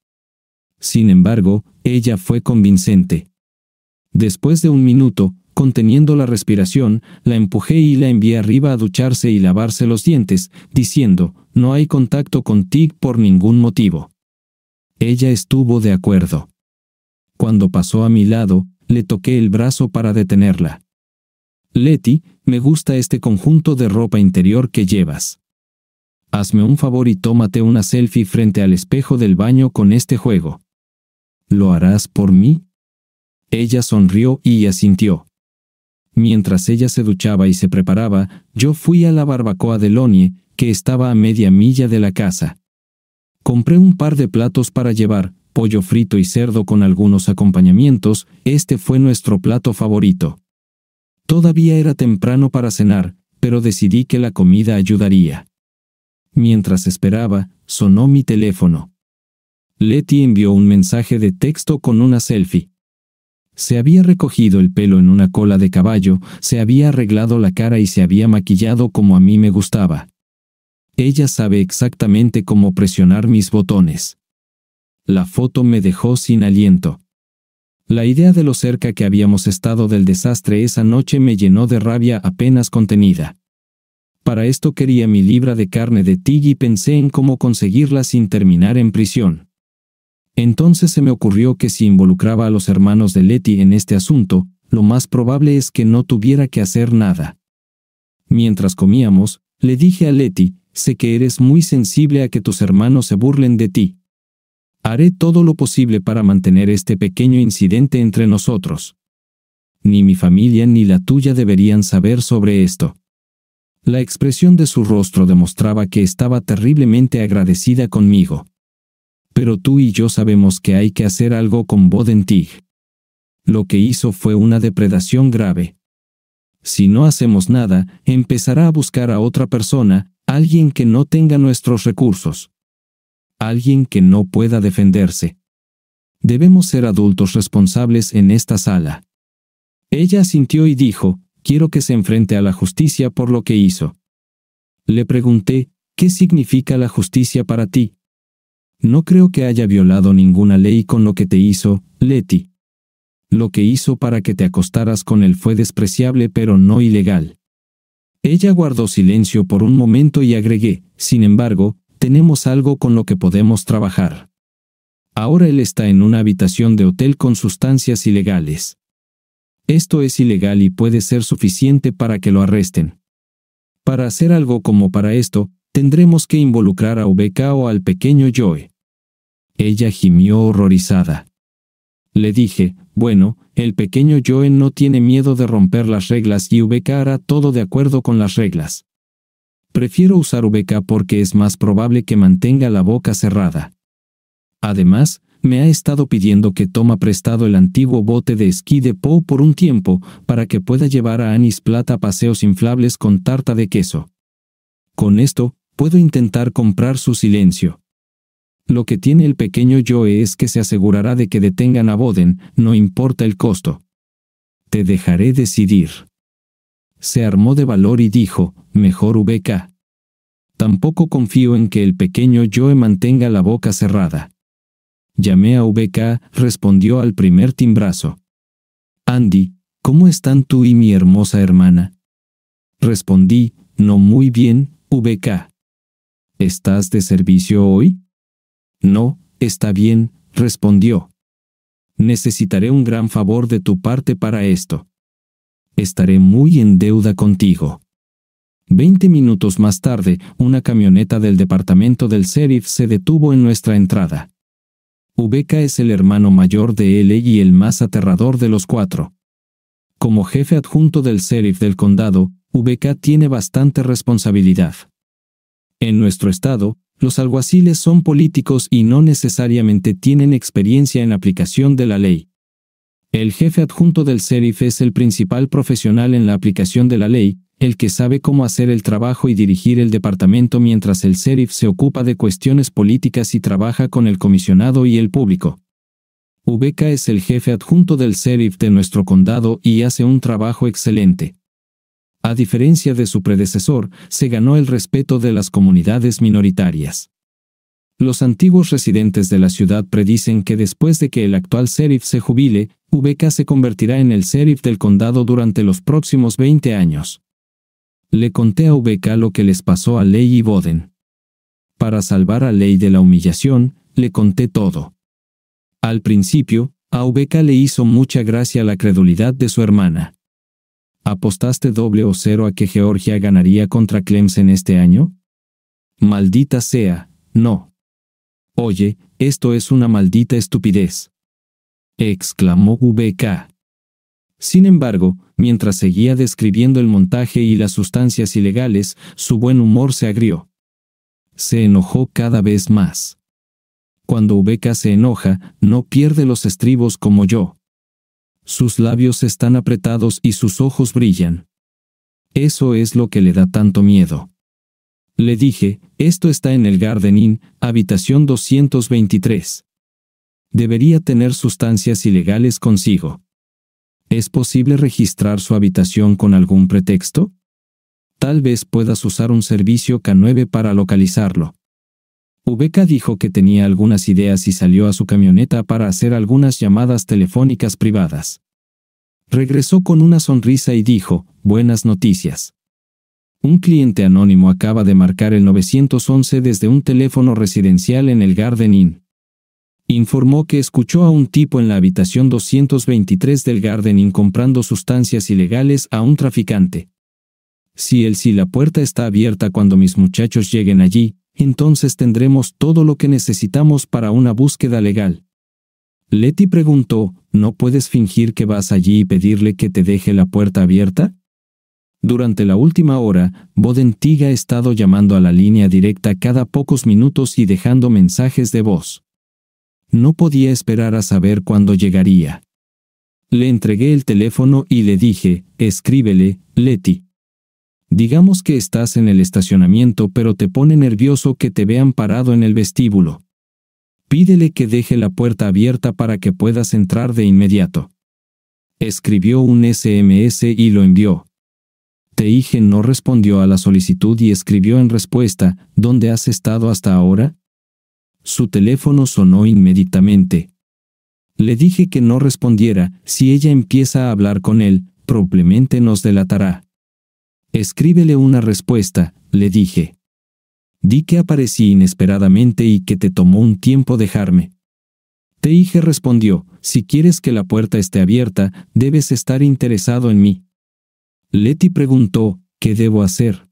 Sin embargo, ella fue convincente. Después de un minuto, conteniendo la respiración, la empujé y la envié arriba a ducharse y lavarse los dientes, diciendo, no hay contacto con Tig por ningún motivo. Ella estuvo de acuerdo. Cuando pasó a mi lado, le toqué el brazo para detenerla. Leti, me gusta este conjunto de ropa interior que llevas. Hazme un favor y tómate una selfie frente al espejo del baño con este juego. ¿Lo harás por mí? Ella sonrió y asintió. Mientras ella se duchaba y se preparaba, yo fui a la barbacoa de Lonie, que estaba a media milla de la casa. Compré un par de platos para llevar, pollo frito y cerdo con algunos acompañamientos, este fue nuestro plato favorito. Todavía era temprano para cenar, pero decidí que la comida ayudaría. Mientras esperaba, sonó mi teléfono. Letty envió un mensaje de texto con una selfie. Se había recogido el pelo en una cola de caballo, se había arreglado la cara y se había maquillado como a mí me gustaba. Ella sabe exactamente cómo presionar mis botones. La foto me dejó sin aliento. La idea de lo cerca que habíamos estado del desastre esa noche me llenó de rabia apenas contenida. Para esto quería mi libra de carne de Tig y pensé en cómo conseguirla sin terminar en prisión. Entonces se me ocurrió que si involucraba a los hermanos de Letty en este asunto, lo más probable es que no tuviera que hacer nada. Mientras comíamos, le dije a Letty, sé que eres muy sensible a que tus hermanos se burlen de ti. Haré todo lo posible para mantener este pequeño incidente entre nosotros. Ni mi familia ni la tuya deberían saber sobre esto. La expresión de su rostro demostraba que estaba terriblemente agradecida conmigo. Pero tú y yo sabemos que hay que hacer algo con Bodentig. Lo que hizo fue una depredación grave. Si no hacemos nada, empezará a buscar a otra persona, Alguien que no tenga nuestros recursos. Alguien que no pueda defenderse. Debemos ser adultos responsables en esta sala. Ella sintió y dijo, quiero que se enfrente a la justicia por lo que hizo. Le pregunté, ¿qué significa la justicia para ti? No creo que haya violado ninguna ley con lo que te hizo, Leti. Lo que hizo para que te acostaras con él fue despreciable pero no ilegal. Ella guardó silencio por un momento y agregué, sin embargo, tenemos algo con lo que podemos trabajar. Ahora él está en una habitación de hotel con sustancias ilegales. Esto es ilegal y puede ser suficiente para que lo arresten. Para hacer algo como para esto, tendremos que involucrar a VK o al pequeño Joe. Ella gimió horrorizada. Le dije, bueno, el pequeño Joe no tiene miedo de romper las reglas y VK hará todo de acuerdo con las reglas. Prefiero usar Ubeca porque es más probable que mantenga la boca cerrada. Además, me ha estado pidiendo que toma prestado el antiguo bote de esquí de Poe por un tiempo, para que pueda llevar a Anis Plata paseos inflables con tarta de queso. Con esto, puedo intentar comprar su silencio. Lo que tiene el pequeño Joe es que se asegurará de que detengan a Boden, no importa el costo. Te dejaré decidir. Se armó de valor y dijo, mejor VK. Tampoco confío en que el pequeño Joe mantenga la boca cerrada. Llamé a VK, respondió al primer timbrazo. Andy, ¿cómo están tú y mi hermosa hermana? Respondí, no muy bien, VK. ¿Estás de servicio hoy? No, está bien, respondió. Necesitaré un gran favor de tu parte para esto. Estaré muy en deuda contigo. Veinte minutos más tarde, una camioneta del departamento del sheriff se detuvo en nuestra entrada. Ubeca es el hermano mayor de él y el más aterrador de los cuatro. Como jefe adjunto del sheriff del condado, Ubeca tiene bastante responsabilidad. En nuestro estado, los alguaciles son políticos y no necesariamente tienen experiencia en aplicación de la ley. El jefe adjunto del sheriff es el principal profesional en la aplicación de la ley, el que sabe cómo hacer el trabajo y dirigir el departamento mientras el sheriff se ocupa de cuestiones políticas y trabaja con el comisionado y el público. Ubeca es el jefe adjunto del sheriff de nuestro condado y hace un trabajo excelente. A diferencia de su predecesor, se ganó el respeto de las comunidades minoritarias. Los antiguos residentes de la ciudad predicen que después de que el actual sheriff se jubile, Ubeca se convertirá en el sheriff del condado durante los próximos 20 años. Le conté a Ubeka lo que les pasó a Ley y Boden. Para salvar a Ley de la humillación, le conté todo. Al principio, a Ubeka le hizo mucha gracia la credulidad de su hermana. ¿Apostaste doble o cero a que Georgia ganaría contra Clemson este año? Maldita sea, no. Oye, esto es una maldita estupidez. exclamó VK. Sin embargo, mientras seguía describiendo el montaje y las sustancias ilegales, su buen humor se agrió. Se enojó cada vez más. Cuando VK se enoja, no pierde los estribos como yo. Sus labios están apretados y sus ojos brillan. Eso es lo que le da tanto miedo. Le dije, esto está en el Garden Inn, habitación 223. Debería tener sustancias ilegales consigo. ¿Es posible registrar su habitación con algún pretexto? Tal vez puedas usar un servicio K9 para localizarlo. Ubeca dijo que tenía algunas ideas y salió a su camioneta para hacer algunas llamadas telefónicas privadas. Regresó con una sonrisa y dijo, buenas noticias. Un cliente anónimo acaba de marcar el 911 desde un teléfono residencial en el Garden Inn. Informó que escuchó a un tipo en la habitación 223 del Garden Inn comprando sustancias ilegales a un traficante. Si el si la puerta está abierta cuando mis muchachos lleguen allí, entonces tendremos todo lo que necesitamos para una búsqueda legal. Letty preguntó, ¿no puedes fingir que vas allí y pedirle que te deje la puerta abierta? Durante la última hora, Bodentig ha estado llamando a la línea directa cada pocos minutos y dejando mensajes de voz. No podía esperar a saber cuándo llegaría. Le entregué el teléfono y le dije, escríbele, Letty. Digamos que estás en el estacionamiento pero te pone nervioso que te vean parado en el vestíbulo. Pídele que deje la puerta abierta para que puedas entrar de inmediato. Escribió un SMS y lo envió. dije no respondió a la solicitud y escribió en respuesta, ¿Dónde has estado hasta ahora? Su teléfono sonó inmediatamente. Le dije que no respondiera, si ella empieza a hablar con él, probablemente nos delatará. Escríbele una respuesta, le dije. Di que aparecí inesperadamente y que te tomó un tiempo dejarme. dije», respondió, si quieres que la puerta esté abierta, debes estar interesado en mí. Leti preguntó, ¿qué debo hacer?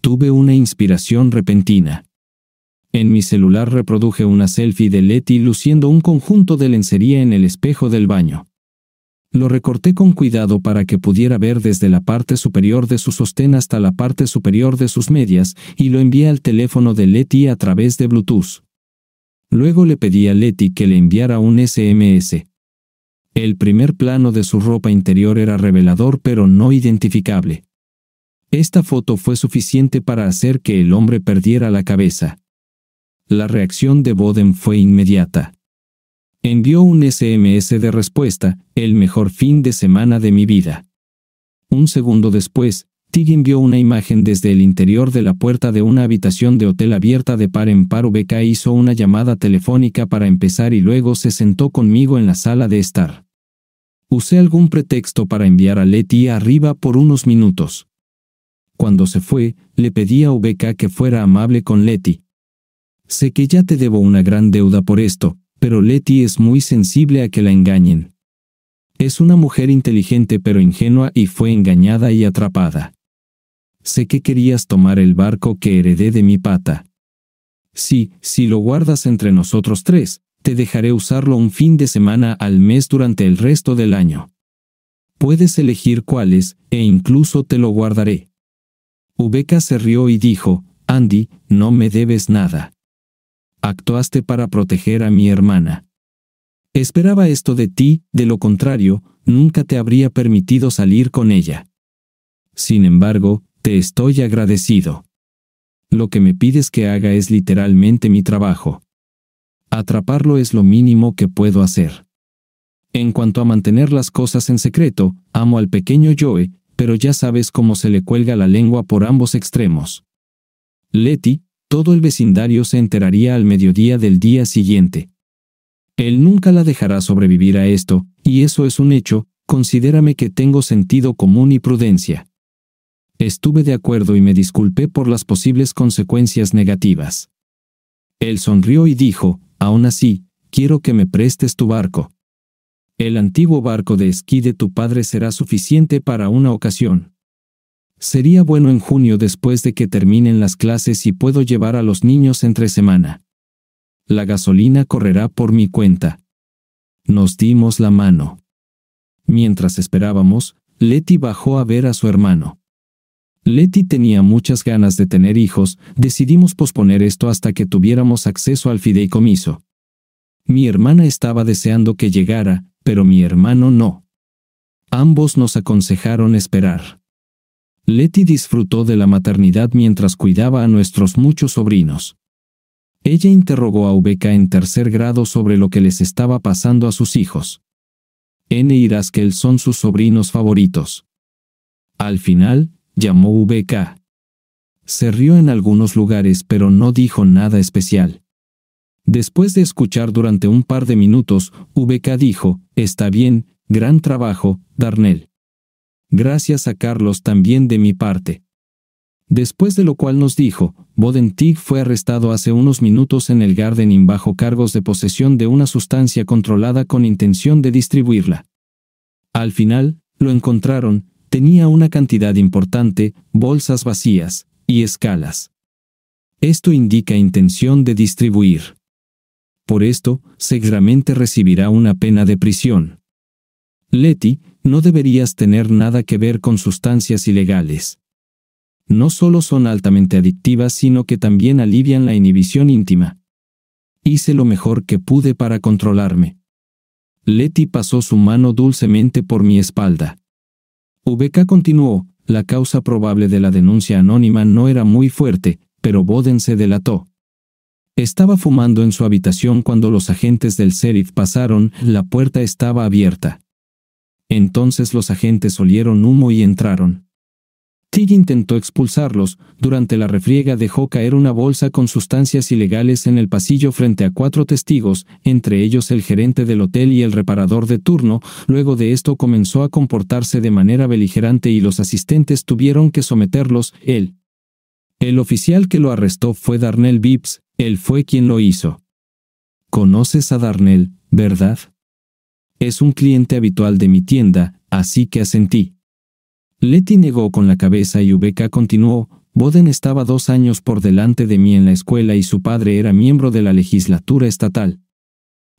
Tuve una inspiración repentina. En mi celular reproduje una selfie de Leti luciendo un conjunto de lencería en el espejo del baño. Lo recorté con cuidado para que pudiera ver desde la parte superior de su sostén hasta la parte superior de sus medias y lo envié al teléfono de Letty a través de Bluetooth. Luego le pedí a Letty que le enviara un SMS. El primer plano de su ropa interior era revelador pero no identificable. Esta foto fue suficiente para hacer que el hombre perdiera la cabeza. La reacción de Boden fue inmediata. Envió un SMS de respuesta, el mejor fin de semana de mi vida. Un segundo después, Tig envió una imagen desde el interior de la puerta de una habitación de hotel abierta de par en par. Beca hizo una llamada telefónica para empezar y luego se sentó conmigo en la sala de estar. Usé algún pretexto para enviar a Letty arriba por unos minutos. Cuando se fue, le pedí a Ubeca que fuera amable con Leti. Sé que ya te debo una gran deuda por esto, pero Letty es muy sensible a que la engañen. Es una mujer inteligente pero ingenua y fue engañada y atrapada. Sé que querías tomar el barco que heredé de mi pata. Sí, si lo guardas entre nosotros tres, te dejaré usarlo un fin de semana al mes durante el resto del año. Puedes elegir cuáles, e incluso te lo guardaré. Ubeka se rió y dijo, Andy, no me debes nada actuaste para proteger a mi hermana. Esperaba esto de ti, de lo contrario, nunca te habría permitido salir con ella. Sin embargo, te estoy agradecido. Lo que me pides que haga es literalmente mi trabajo. Atraparlo es lo mínimo que puedo hacer. En cuanto a mantener las cosas en secreto, amo al pequeño Joe, pero ya sabes cómo se le cuelga la lengua por ambos extremos. Letty, todo el vecindario se enteraría al mediodía del día siguiente. Él nunca la dejará sobrevivir a esto, y eso es un hecho, considérame que tengo sentido común y prudencia. Estuve de acuerdo y me disculpé por las posibles consecuencias negativas. Él sonrió y dijo, aún así, quiero que me prestes tu barco. El antiguo barco de esquí de tu padre será suficiente para una ocasión. Sería bueno en junio después de que terminen las clases y puedo llevar a los niños entre semana. La gasolina correrá por mi cuenta. Nos dimos la mano. Mientras esperábamos, Letty bajó a ver a su hermano. Letty tenía muchas ganas de tener hijos, decidimos posponer esto hasta que tuviéramos acceso al fideicomiso. Mi hermana estaba deseando que llegara, pero mi hermano no. Ambos nos aconsejaron esperar. Letty disfrutó de la maternidad mientras cuidaba a nuestros muchos sobrinos. Ella interrogó a Ubeca en tercer grado sobre lo que les estaba pasando a sus hijos. N y Raskel son sus sobrinos favoritos. Al final, llamó Ubeca. Se rió en algunos lugares pero no dijo nada especial. Después de escuchar durante un par de minutos, Ubeca dijo, Está bien, gran trabajo, Darnell. Gracias a Carlos también de mi parte. Después de lo cual nos dijo, Bodentig fue arrestado hace unos minutos en el Gardening bajo cargos de posesión de una sustancia controlada con intención de distribuirla. Al final, lo encontraron, tenía una cantidad importante, bolsas vacías, y escalas. Esto indica intención de distribuir. Por esto, seguramente recibirá una pena de prisión. Leti, no deberías tener nada que ver con sustancias ilegales. No solo son altamente adictivas, sino que también alivian la inhibición íntima. Hice lo mejor que pude para controlarme. Leti pasó su mano dulcemente por mi espalda. VK continuó, la causa probable de la denuncia anónima no era muy fuerte, pero Boden se delató. Estaba fumando en su habitación cuando los agentes del sheriff pasaron, la puerta estaba abierta. Entonces los agentes olieron humo y entraron. Tig intentó expulsarlos, durante la refriega dejó caer una bolsa con sustancias ilegales en el pasillo frente a cuatro testigos, entre ellos el gerente del hotel y el reparador de turno, luego de esto comenzó a comportarse de manera beligerante y los asistentes tuvieron que someterlos, él. El oficial que lo arrestó fue Darnell Bibbs, él fue quien lo hizo. Conoces a Darnell, ¿verdad? Es un cliente habitual de mi tienda, así que asentí. Letty negó con la cabeza y Ubeca continuó, Boden estaba dos años por delante de mí en la escuela y su padre era miembro de la legislatura estatal.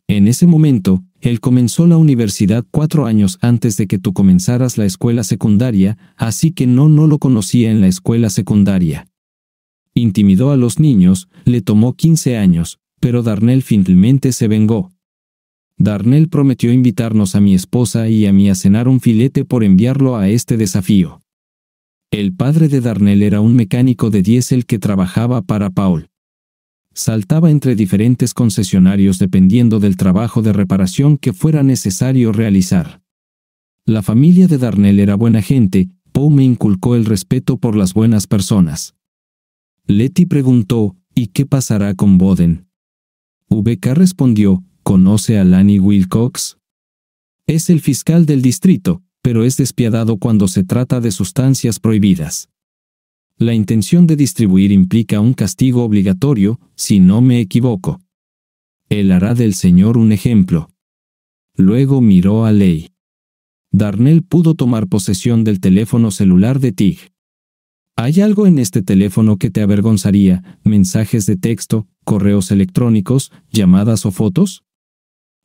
En ese momento, él comenzó la universidad cuatro años antes de que tú comenzaras la escuela secundaria, así que no, no lo conocía en la escuela secundaria. Intimidó a los niños, le tomó 15 años, pero Darnell finalmente se vengó. Darnell prometió invitarnos a mi esposa y a mí a cenar un filete por enviarlo a este desafío. El padre de Darnell era un mecánico de diésel que trabajaba para Paul. Saltaba entre diferentes concesionarios dependiendo del trabajo de reparación que fuera necesario realizar. La familia de Darnell era buena gente, Paul me inculcó el respeto por las buenas personas. Letty preguntó, ¿y qué pasará con Boden? VK respondió, ¿Conoce a Lanny Wilcox? Es el fiscal del distrito, pero es despiadado cuando se trata de sustancias prohibidas. La intención de distribuir implica un castigo obligatorio, si no me equivoco. Él hará del Señor un ejemplo. Luego miró a Ley. Darnell pudo tomar posesión del teléfono celular de Tig. Hay algo en este teléfono que te avergonzaría, mensajes de texto, correos electrónicos, llamadas o fotos?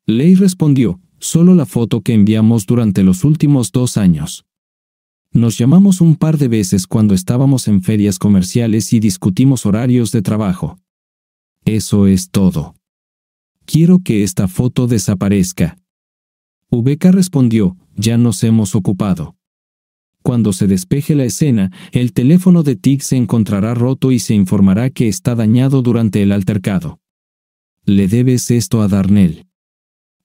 Ley respondió, solo la foto que enviamos durante los últimos dos años. Nos llamamos un par de veces cuando estábamos en ferias comerciales y discutimos horarios de trabajo. Eso es todo. Quiero que esta foto desaparezca. Ubeca respondió, ya nos hemos ocupado. Cuando se despeje la escena, el teléfono de Tig se encontrará roto y se informará que está dañado durante el altercado. Le debes esto a Darnell.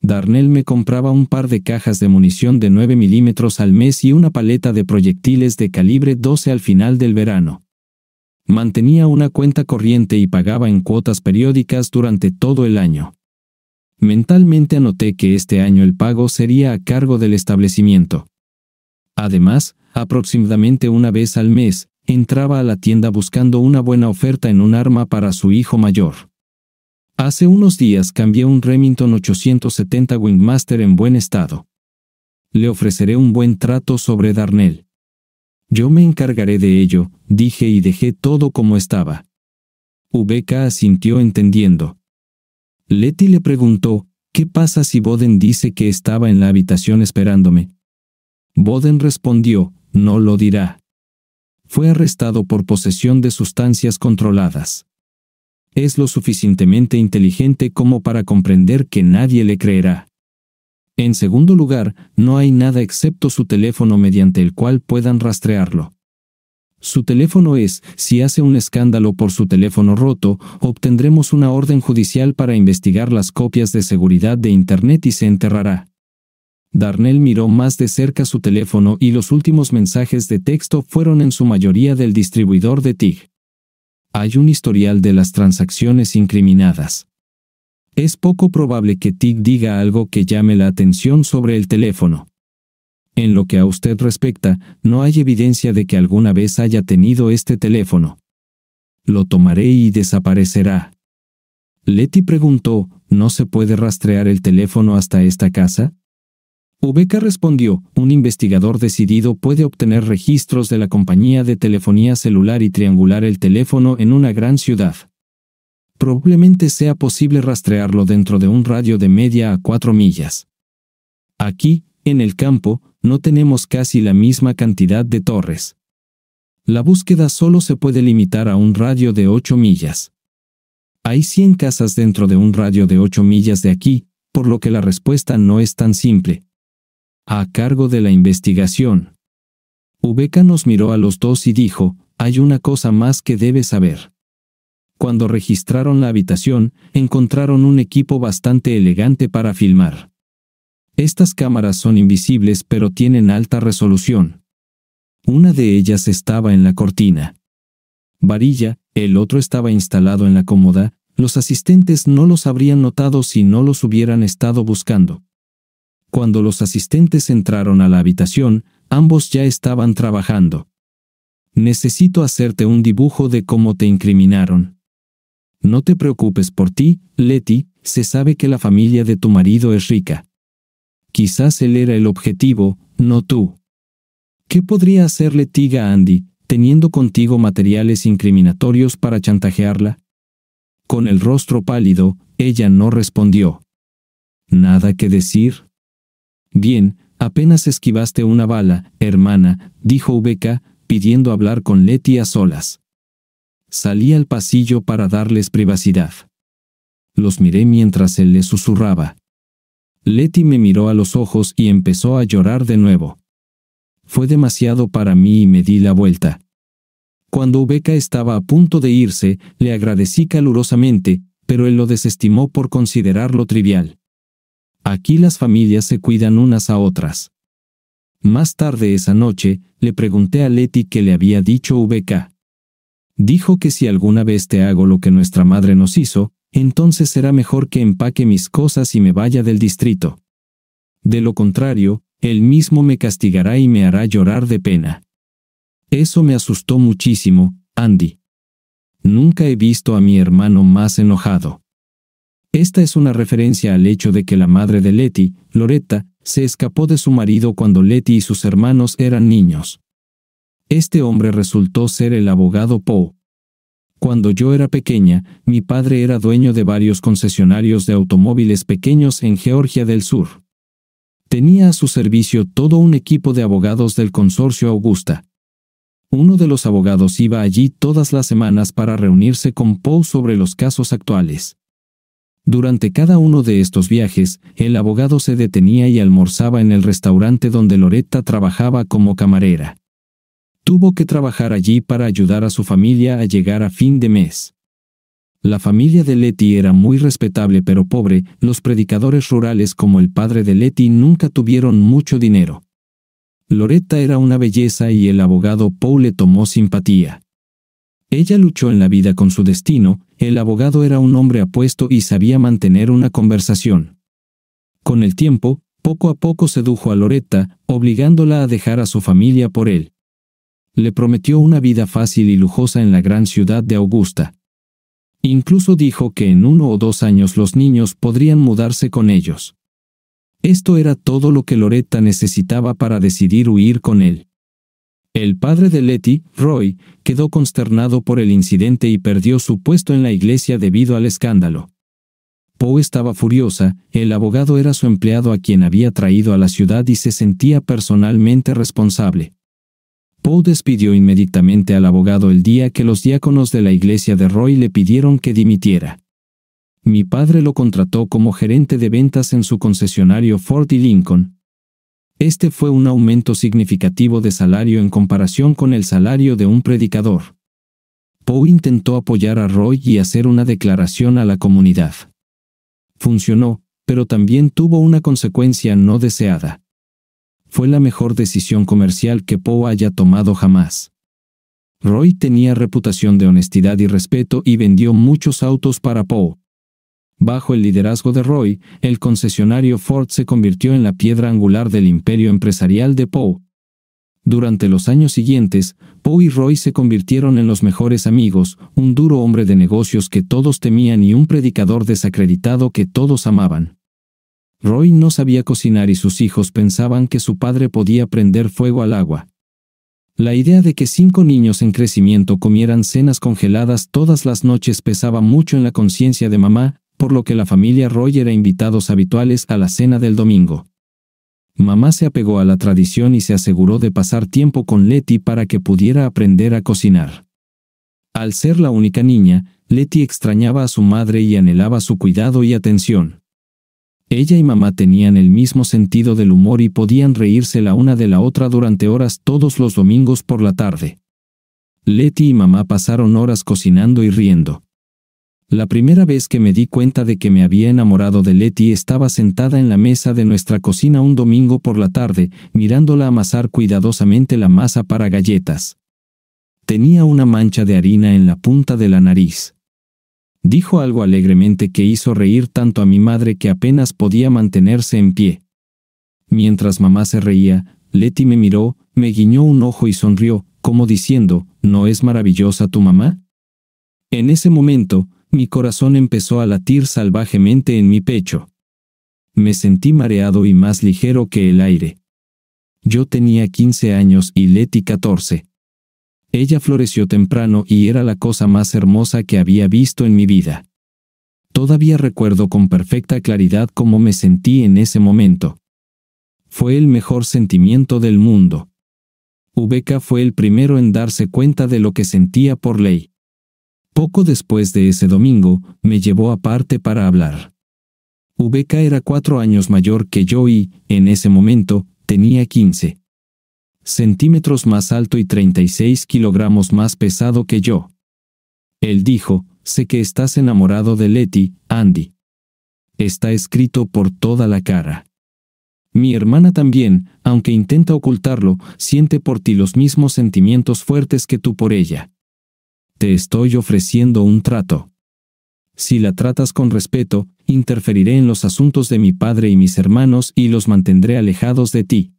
Darnell me compraba un par de cajas de munición de 9 milímetros al mes y una paleta de proyectiles de calibre 12 al final del verano. Mantenía una cuenta corriente y pagaba en cuotas periódicas durante todo el año. Mentalmente anoté que este año el pago sería a cargo del establecimiento. Además, aproximadamente una vez al mes, entraba a la tienda buscando una buena oferta en un arma para su hijo mayor. Hace unos días cambié un Remington 870 Wingmaster en buen estado. Le ofreceré un buen trato sobre Darnell. Yo me encargaré de ello, dije y dejé todo como estaba. VK asintió entendiendo. Letty le preguntó, ¿qué pasa si Boden dice que estaba en la habitación esperándome? Boden respondió, no lo dirá. Fue arrestado por posesión de sustancias controladas es lo suficientemente inteligente como para comprender que nadie le creerá. En segundo lugar, no hay nada excepto su teléfono mediante el cual puedan rastrearlo. Su teléfono es, si hace un escándalo por su teléfono roto, obtendremos una orden judicial para investigar las copias de seguridad de Internet y se enterrará. Darnell miró más de cerca su teléfono y los últimos mensajes de texto fueron en su mayoría del distribuidor de TIG hay un historial de las transacciones incriminadas. Es poco probable que Tick diga algo que llame la atención sobre el teléfono. En lo que a usted respecta, no hay evidencia de que alguna vez haya tenido este teléfono. Lo tomaré y desaparecerá. Letty preguntó, ¿no se puede rastrear el teléfono hasta esta casa? Ubeca respondió, un investigador decidido puede obtener registros de la compañía de telefonía celular y triangular el teléfono en una gran ciudad. Probablemente sea posible rastrearlo dentro de un radio de media a cuatro millas. Aquí, en el campo, no tenemos casi la misma cantidad de torres. La búsqueda solo se puede limitar a un radio de 8 millas. Hay 100 casas dentro de un radio de 8 millas de aquí, por lo que la respuesta no es tan simple, a cargo de la investigación. Ubeca nos miró a los dos y dijo, hay una cosa más que debes saber. Cuando registraron la habitación, encontraron un equipo bastante elegante para filmar. Estas cámaras son invisibles pero tienen alta resolución. Una de ellas estaba en la cortina. Varilla, el otro estaba instalado en la cómoda, los asistentes no los habrían notado si no los hubieran estado buscando. Cuando los asistentes entraron a la habitación, ambos ya estaban trabajando. Necesito hacerte un dibujo de cómo te incriminaron. No te preocupes por ti, Letty, se sabe que la familia de tu marido es rica. Quizás él era el objetivo, no tú. ¿Qué podría hacer Tiga a Andy, teniendo contigo materiales incriminatorios para chantajearla? Con el rostro pálido, ella no respondió. ¿Nada que decir? Bien, apenas esquivaste una bala, hermana, dijo Ubeca, pidiendo hablar con Leti a solas. Salí al pasillo para darles privacidad. Los miré mientras él le susurraba. Leti me miró a los ojos y empezó a llorar de nuevo. Fue demasiado para mí y me di la vuelta. Cuando Ubeca estaba a punto de irse, le agradecí calurosamente, pero él lo desestimó por considerarlo trivial. Aquí las familias se cuidan unas a otras. Más tarde esa noche, le pregunté a Leti qué le había dicho VK. Dijo que si alguna vez te hago lo que nuestra madre nos hizo, entonces será mejor que empaque mis cosas y me vaya del distrito. De lo contrario, él mismo me castigará y me hará llorar de pena. Eso me asustó muchísimo, Andy. Nunca he visto a mi hermano más enojado. Esta es una referencia al hecho de que la madre de Letty, Loretta, se escapó de su marido cuando Letty y sus hermanos eran niños. Este hombre resultó ser el abogado Poe. Cuando yo era pequeña, mi padre era dueño de varios concesionarios de automóviles pequeños en Georgia del Sur. Tenía a su servicio todo un equipo de abogados del consorcio Augusta. Uno de los abogados iba allí todas las semanas para reunirse con Poe sobre los casos actuales. Durante cada uno de estos viajes, el abogado se detenía y almorzaba en el restaurante donde Loretta trabajaba como camarera. Tuvo que trabajar allí para ayudar a su familia a llegar a fin de mes. La familia de Letty era muy respetable pero pobre, los predicadores rurales como el padre de Letty nunca tuvieron mucho dinero. Loretta era una belleza y el abogado Paul le tomó simpatía. Ella luchó en la vida con su destino, el abogado era un hombre apuesto y sabía mantener una conversación. Con el tiempo, poco a poco sedujo a Loretta, obligándola a dejar a su familia por él. Le prometió una vida fácil y lujosa en la gran ciudad de Augusta. Incluso dijo que en uno o dos años los niños podrían mudarse con ellos. Esto era todo lo que Loretta necesitaba para decidir huir con él. El padre de Letty, Roy, quedó consternado por el incidente y perdió su puesto en la iglesia debido al escándalo. Poe estaba furiosa, el abogado era su empleado a quien había traído a la ciudad y se sentía personalmente responsable. Poe despidió inmediatamente al abogado el día que los diáconos de la iglesia de Roy le pidieron que dimitiera. Mi padre lo contrató como gerente de ventas en su concesionario Ford y Lincoln, este fue un aumento significativo de salario en comparación con el salario de un predicador. Poe intentó apoyar a Roy y hacer una declaración a la comunidad. Funcionó, pero también tuvo una consecuencia no deseada. Fue la mejor decisión comercial que Poe haya tomado jamás. Roy tenía reputación de honestidad y respeto y vendió muchos autos para Poe. Bajo el liderazgo de Roy, el concesionario Ford se convirtió en la piedra angular del imperio empresarial de Poe. Durante los años siguientes, Poe y Roy se convirtieron en los mejores amigos, un duro hombre de negocios que todos temían y un predicador desacreditado que todos amaban. Roy no sabía cocinar y sus hijos pensaban que su padre podía prender fuego al agua. La idea de que cinco niños en crecimiento comieran cenas congeladas todas las noches pesaba mucho en la conciencia de mamá, por lo que la familia Roy era invitados habituales a la cena del domingo. Mamá se apegó a la tradición y se aseguró de pasar tiempo con Letty para que pudiera aprender a cocinar. Al ser la única niña, Letty extrañaba a su madre y anhelaba su cuidado y atención. Ella y mamá tenían el mismo sentido del humor y podían reírse la una de la otra durante horas todos los domingos por la tarde. Letty y mamá pasaron horas cocinando y riendo. La primera vez que me di cuenta de que me había enamorado de Letty estaba sentada en la mesa de nuestra cocina un domingo por la tarde, mirándola amasar cuidadosamente la masa para galletas. Tenía una mancha de harina en la punta de la nariz. Dijo algo alegremente que hizo reír tanto a mi madre que apenas podía mantenerse en pie. Mientras mamá se reía, Letty me miró, me guiñó un ojo y sonrió, como diciendo, ¿no es maravillosa tu mamá? En ese momento, mi corazón empezó a latir salvajemente en mi pecho. Me sentí mareado y más ligero que el aire. Yo tenía 15 años y Leti 14. Ella floreció temprano y era la cosa más hermosa que había visto en mi vida. Todavía recuerdo con perfecta claridad cómo me sentí en ese momento. Fue el mejor sentimiento del mundo. Ubeca fue el primero en darse cuenta de lo que sentía por ley. Poco después de ese domingo, me llevó aparte para hablar. VK era cuatro años mayor que yo y, en ese momento, tenía 15 centímetros más alto y 36 kilogramos más pesado que yo. Él dijo, sé que estás enamorado de Letty, Andy. Está escrito por toda la cara. Mi hermana también, aunque intenta ocultarlo, siente por ti los mismos sentimientos fuertes que tú por ella te estoy ofreciendo un trato. Si la tratas con respeto, interferiré en los asuntos de mi padre y mis hermanos y los mantendré alejados de ti.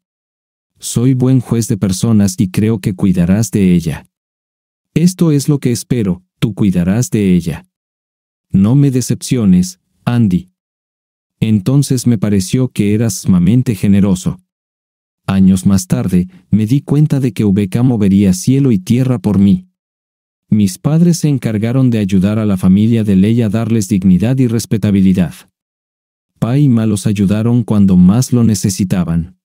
Soy buen juez de personas y creo que cuidarás de ella. Esto es lo que espero, tú cuidarás de ella. No me decepciones, Andy. Entonces me pareció que eras sumamente generoso. Años más tarde, me di cuenta de que Ubeca movería cielo y tierra por mí mis padres se encargaron de ayudar a la familia de Ley a darles dignidad y respetabilidad. Pa y Ma los ayudaron cuando más lo necesitaban.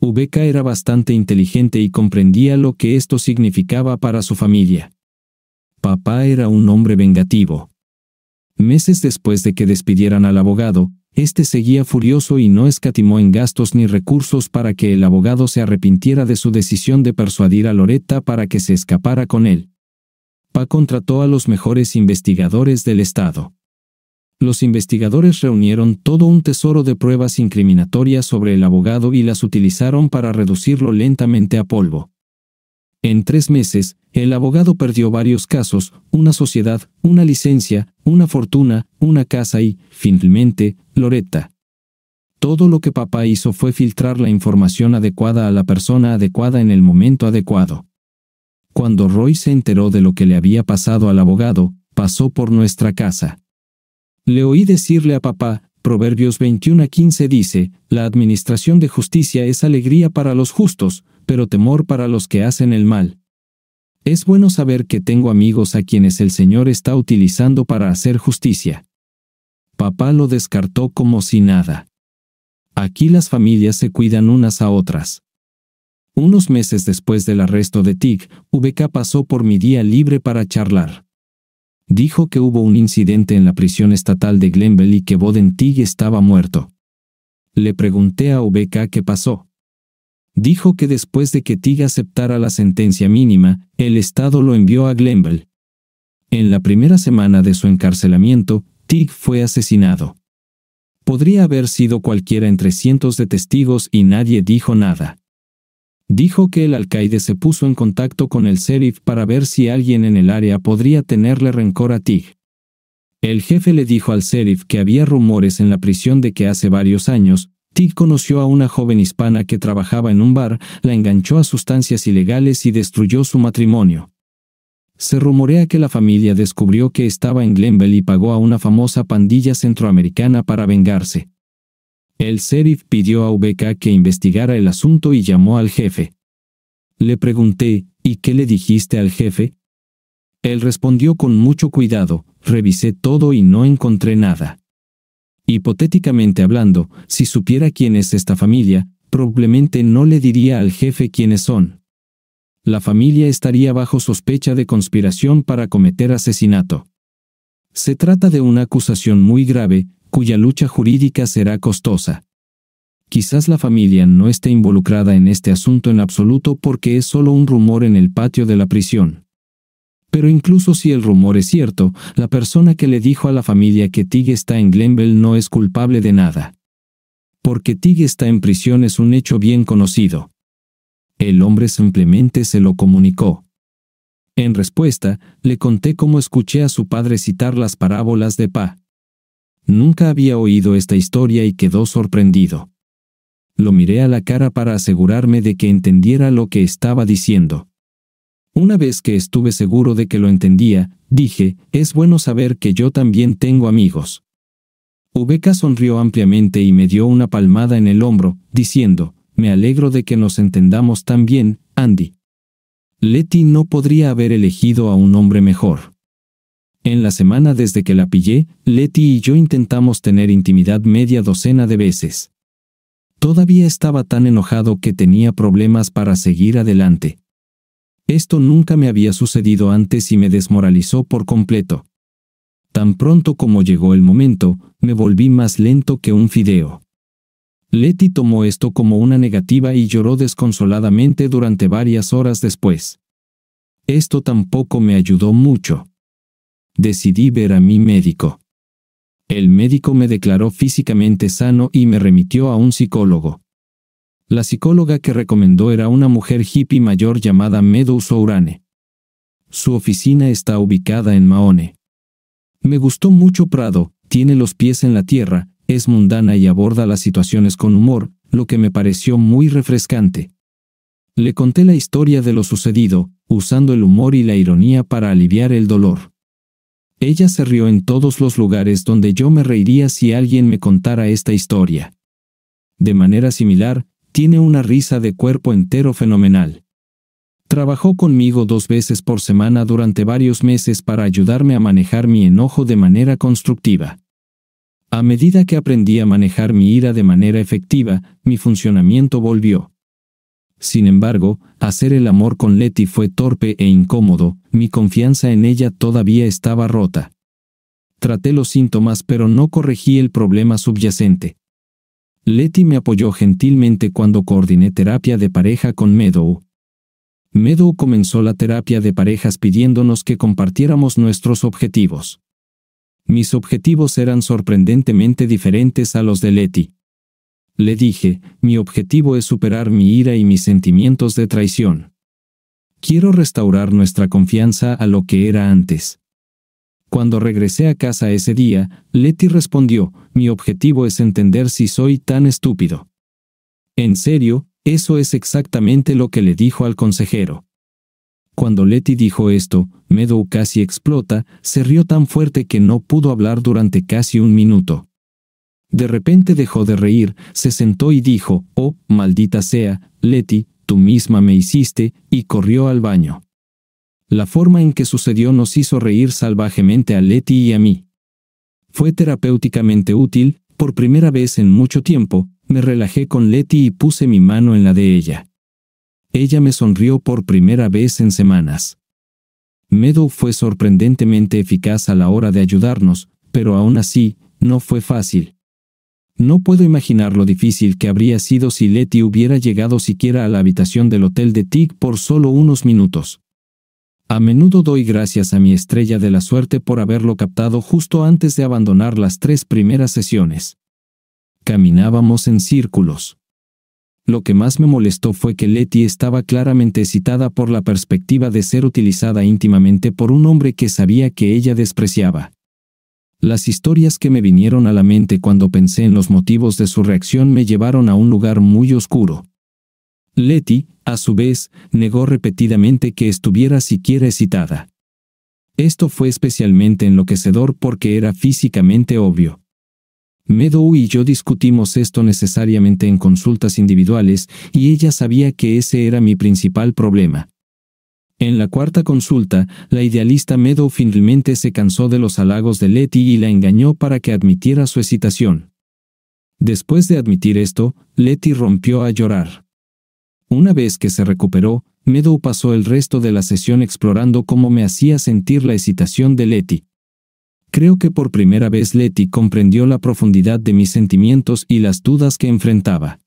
Ubeca era bastante inteligente y comprendía lo que esto significaba para su familia. Papá era un hombre vengativo. Meses después de que despidieran al abogado, este seguía furioso y no escatimó en gastos ni recursos para que el abogado se arrepintiera de su decisión de persuadir a Loretta para que se escapara con él contrató a los mejores investigadores del Estado. Los investigadores reunieron todo un tesoro de pruebas incriminatorias sobre el abogado y las utilizaron para reducirlo lentamente a polvo. En tres meses, el abogado perdió varios casos, una sociedad, una licencia, una fortuna, una casa y, finalmente, Loretta. Todo lo que papá hizo fue filtrar la información adecuada a la persona adecuada en el momento adecuado. Cuando Roy se enteró de lo que le había pasado al abogado, pasó por nuestra casa. Le oí decirle a papá, Proverbios 21 a 15 dice, La administración de justicia es alegría para los justos, pero temor para los que hacen el mal. Es bueno saber que tengo amigos a quienes el Señor está utilizando para hacer justicia. Papá lo descartó como si nada. Aquí las familias se cuidan unas a otras. Unos meses después del arresto de Tig, VK pasó por mi día libre para charlar. Dijo que hubo un incidente en la prisión estatal de Glenville y que Boden Tig estaba muerto. Le pregunté a VK qué pasó. Dijo que después de que Tig aceptara la sentencia mínima, el Estado lo envió a Glenville. En la primera semana de su encarcelamiento, Tig fue asesinado. Podría haber sido cualquiera entre cientos de testigos y nadie dijo nada dijo que el alcaide se puso en contacto con el sheriff para ver si alguien en el área podría tenerle rencor a Tig. El jefe le dijo al sheriff que había rumores en la prisión de que hace varios años, Tig conoció a una joven hispana que trabajaba en un bar, la enganchó a sustancias ilegales y destruyó su matrimonio. Se rumorea que la familia descubrió que estaba en Glenville y pagó a una famosa pandilla centroamericana para vengarse. El sheriff pidió a VK que investigara el asunto y llamó al jefe. Le pregunté, ¿y qué le dijiste al jefe? Él respondió con mucho cuidado, revisé todo y no encontré nada. Hipotéticamente hablando, si supiera quién es esta familia, probablemente no le diría al jefe quiénes son. La familia estaría bajo sospecha de conspiración para cometer asesinato. Se trata de una acusación muy grave, cuya lucha jurídica será costosa. Quizás la familia no esté involucrada en este asunto en absoluto porque es solo un rumor en el patio de la prisión. Pero incluso si el rumor es cierto, la persona que le dijo a la familia que Tig está en Glenville no es culpable de nada. Porque Tig está en prisión es un hecho bien conocido. El hombre simplemente se lo comunicó. En respuesta, le conté cómo escuché a su padre citar las parábolas de Pa. Nunca había oído esta historia y quedó sorprendido. Lo miré a la cara para asegurarme de que entendiera lo que estaba diciendo. Una vez que estuve seguro de que lo entendía, dije, es bueno saber que yo también tengo amigos. Ubeca sonrió ampliamente y me dio una palmada en el hombro, diciendo, me alegro de que nos entendamos tan bien, Andy. Letty no podría haber elegido a un hombre mejor. En la semana desde que la pillé, Letty y yo intentamos tener intimidad media docena de veces. Todavía estaba tan enojado que tenía problemas para seguir adelante. Esto nunca me había sucedido antes y me desmoralizó por completo. Tan pronto como llegó el momento, me volví más lento que un fideo. Letty tomó esto como una negativa y lloró desconsoladamente durante varias horas después. Esto tampoco me ayudó mucho decidí ver a mi médico. El médico me declaró físicamente sano y me remitió a un psicólogo. La psicóloga que recomendó era una mujer hippie mayor llamada Meadow Sourane. Su oficina está ubicada en Mahone. Me gustó mucho Prado, tiene los pies en la tierra, es mundana y aborda las situaciones con humor, lo que me pareció muy refrescante. Le conté la historia de lo sucedido, usando el humor y la ironía para aliviar el dolor. Ella se rió en todos los lugares donde yo me reiría si alguien me contara esta historia. De manera similar, tiene una risa de cuerpo entero fenomenal. Trabajó conmigo dos veces por semana durante varios meses para ayudarme a manejar mi enojo de manera constructiva. A medida que aprendí a manejar mi ira de manera efectiva, mi funcionamiento volvió. Sin embargo, hacer el amor con Letty fue torpe e incómodo, mi confianza en ella todavía estaba rota. Traté los síntomas pero no corregí el problema subyacente. Letty me apoyó gentilmente cuando coordiné terapia de pareja con Meadow. Meadow comenzó la terapia de parejas pidiéndonos que compartiéramos nuestros objetivos. Mis objetivos eran sorprendentemente diferentes a los de Letty le dije, mi objetivo es superar mi ira y mis sentimientos de traición. Quiero restaurar nuestra confianza a lo que era antes. Cuando regresé a casa ese día, Letty respondió, mi objetivo es entender si soy tan estúpido. En serio, eso es exactamente lo que le dijo al consejero. Cuando Letty dijo esto, Meadow casi explota, se rió tan fuerte que no pudo hablar durante casi un minuto. De repente dejó de reír, se sentó y dijo, Oh, maldita sea, Leti, tú misma me hiciste, y corrió al baño. La forma en que sucedió nos hizo reír salvajemente a Leti y a mí. Fue terapéuticamente útil, por primera vez en mucho tiempo, me relajé con Leti y puse mi mano en la de ella. Ella me sonrió por primera vez en semanas. Medo fue sorprendentemente eficaz a la hora de ayudarnos, pero aún así, no fue fácil. No puedo imaginar lo difícil que habría sido si Letty hubiera llegado siquiera a la habitación del hotel de Tig por solo unos minutos. A menudo doy gracias a mi estrella de la suerte por haberlo captado justo antes de abandonar las tres primeras sesiones. Caminábamos en círculos. Lo que más me molestó fue que Letty estaba claramente excitada por la perspectiva de ser utilizada íntimamente por un hombre que sabía que ella despreciaba. Las historias que me vinieron a la mente cuando pensé en los motivos de su reacción me llevaron a un lugar muy oscuro. Letty, a su vez, negó repetidamente que estuviera siquiera excitada. Esto fue especialmente enloquecedor porque era físicamente obvio. Meadow y yo discutimos esto necesariamente en consultas individuales y ella sabía que ese era mi principal problema. En la cuarta consulta, la idealista Meadow finalmente se cansó de los halagos de Letty y la engañó para que admitiera su excitación. Después de admitir esto, Letty rompió a llorar. Una vez que se recuperó, Meadow pasó el resto de la sesión explorando cómo me hacía sentir la excitación de Letty. Creo que por primera vez Letty comprendió la profundidad de mis sentimientos y las dudas que enfrentaba.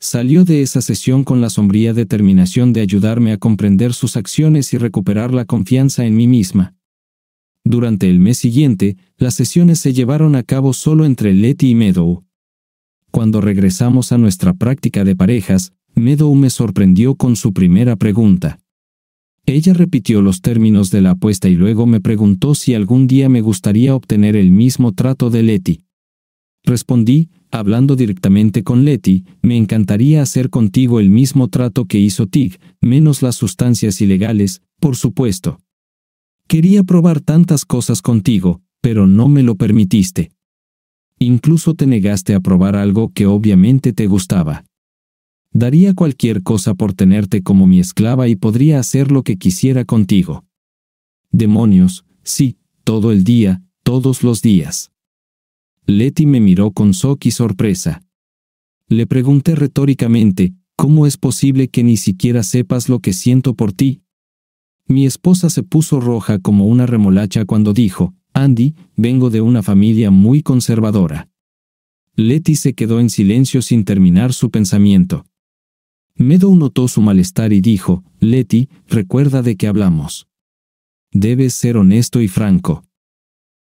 Salió de esa sesión con la sombría determinación de ayudarme a comprender sus acciones y recuperar la confianza en mí misma. Durante el mes siguiente, las sesiones se llevaron a cabo solo entre Letty y Meadow. Cuando regresamos a nuestra práctica de parejas, Meadow me sorprendió con su primera pregunta. Ella repitió los términos de la apuesta y luego me preguntó si algún día me gustaría obtener el mismo trato de Letty. Respondí, hablando directamente con Letty, me encantaría hacer contigo el mismo trato que hizo Tig, menos las sustancias ilegales, por supuesto. Quería probar tantas cosas contigo, pero no me lo permitiste. Incluso te negaste a probar algo que obviamente te gustaba. Daría cualquier cosa por tenerte como mi esclava y podría hacer lo que quisiera contigo. Demonios, sí, todo el día, todos los días. Leti me miró con shock y sorpresa. Le pregunté retóricamente, ¿cómo es posible que ni siquiera sepas lo que siento por ti? Mi esposa se puso roja como una remolacha cuando dijo, Andy, vengo de una familia muy conservadora. Leti se quedó en silencio sin terminar su pensamiento. Meadow notó su malestar y dijo, Letty, recuerda de qué hablamos. Debes ser honesto y franco.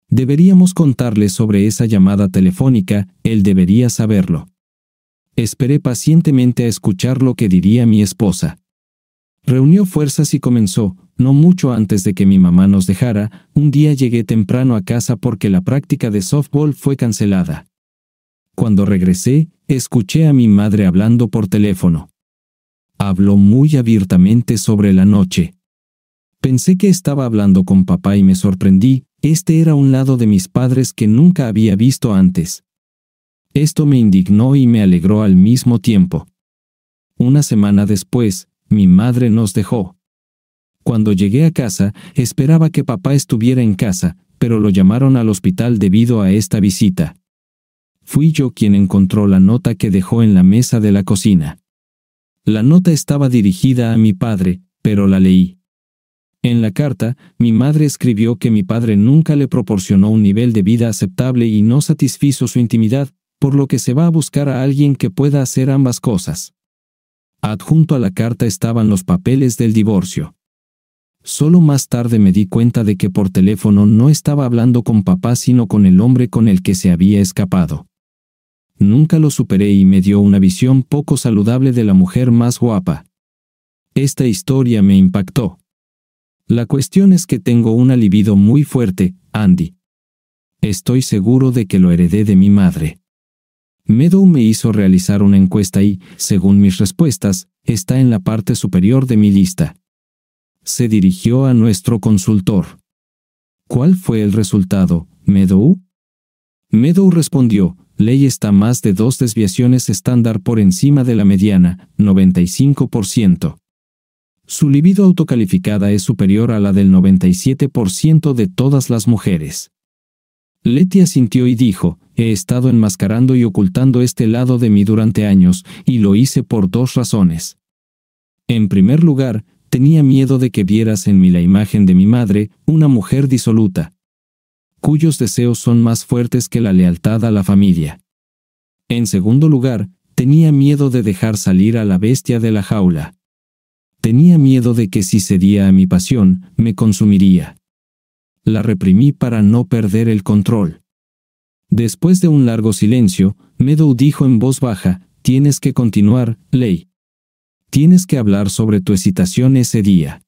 Deberíamos contarle sobre esa llamada telefónica, él debería saberlo. Esperé pacientemente a escuchar lo que diría mi esposa. Reunió fuerzas y comenzó, no mucho antes de que mi mamá nos dejara, un día llegué temprano a casa porque la práctica de softball fue cancelada. Cuando regresé, escuché a mi madre hablando por teléfono. Habló muy abiertamente sobre la noche. Pensé que estaba hablando con papá y me sorprendí, este era un lado de mis padres que nunca había visto antes. Esto me indignó y me alegró al mismo tiempo. Una semana después, mi madre nos dejó. Cuando llegué a casa, esperaba que papá estuviera en casa, pero lo llamaron al hospital debido a esta visita. Fui yo quien encontró la nota que dejó en la mesa de la cocina. La nota estaba dirigida a mi padre, pero la leí. En la carta, mi madre escribió que mi padre nunca le proporcionó un nivel de vida aceptable y no satisfizo su intimidad, por lo que se va a buscar a alguien que pueda hacer ambas cosas. Adjunto a la carta estaban los papeles del divorcio. Solo más tarde me di cuenta de que por teléfono no estaba hablando con papá sino con el hombre con el que se había escapado. Nunca lo superé y me dio una visión poco saludable de la mujer más guapa. Esta historia me impactó. La cuestión es que tengo un libido muy fuerte, Andy. Estoy seguro de que lo heredé de mi madre. Meadow me hizo realizar una encuesta y, según mis respuestas, está en la parte superior de mi lista. Se dirigió a nuestro consultor. ¿Cuál fue el resultado, Meadow? Meadow respondió, ley está más de dos desviaciones estándar por encima de la mediana, 95%. Su libido autocalificada es superior a la del 97% de todas las mujeres. Letia asintió y dijo, he estado enmascarando y ocultando este lado de mí durante años, y lo hice por dos razones. En primer lugar, tenía miedo de que vieras en mí la imagen de mi madre, una mujer disoluta, cuyos deseos son más fuertes que la lealtad a la familia. En segundo lugar, tenía miedo de dejar salir a la bestia de la jaula. Tenía miedo de que si cedía a mi pasión, me consumiría. La reprimí para no perder el control. Después de un largo silencio, Meadow dijo en voz baja, Tienes que continuar, Ley. Tienes que hablar sobre tu excitación ese día.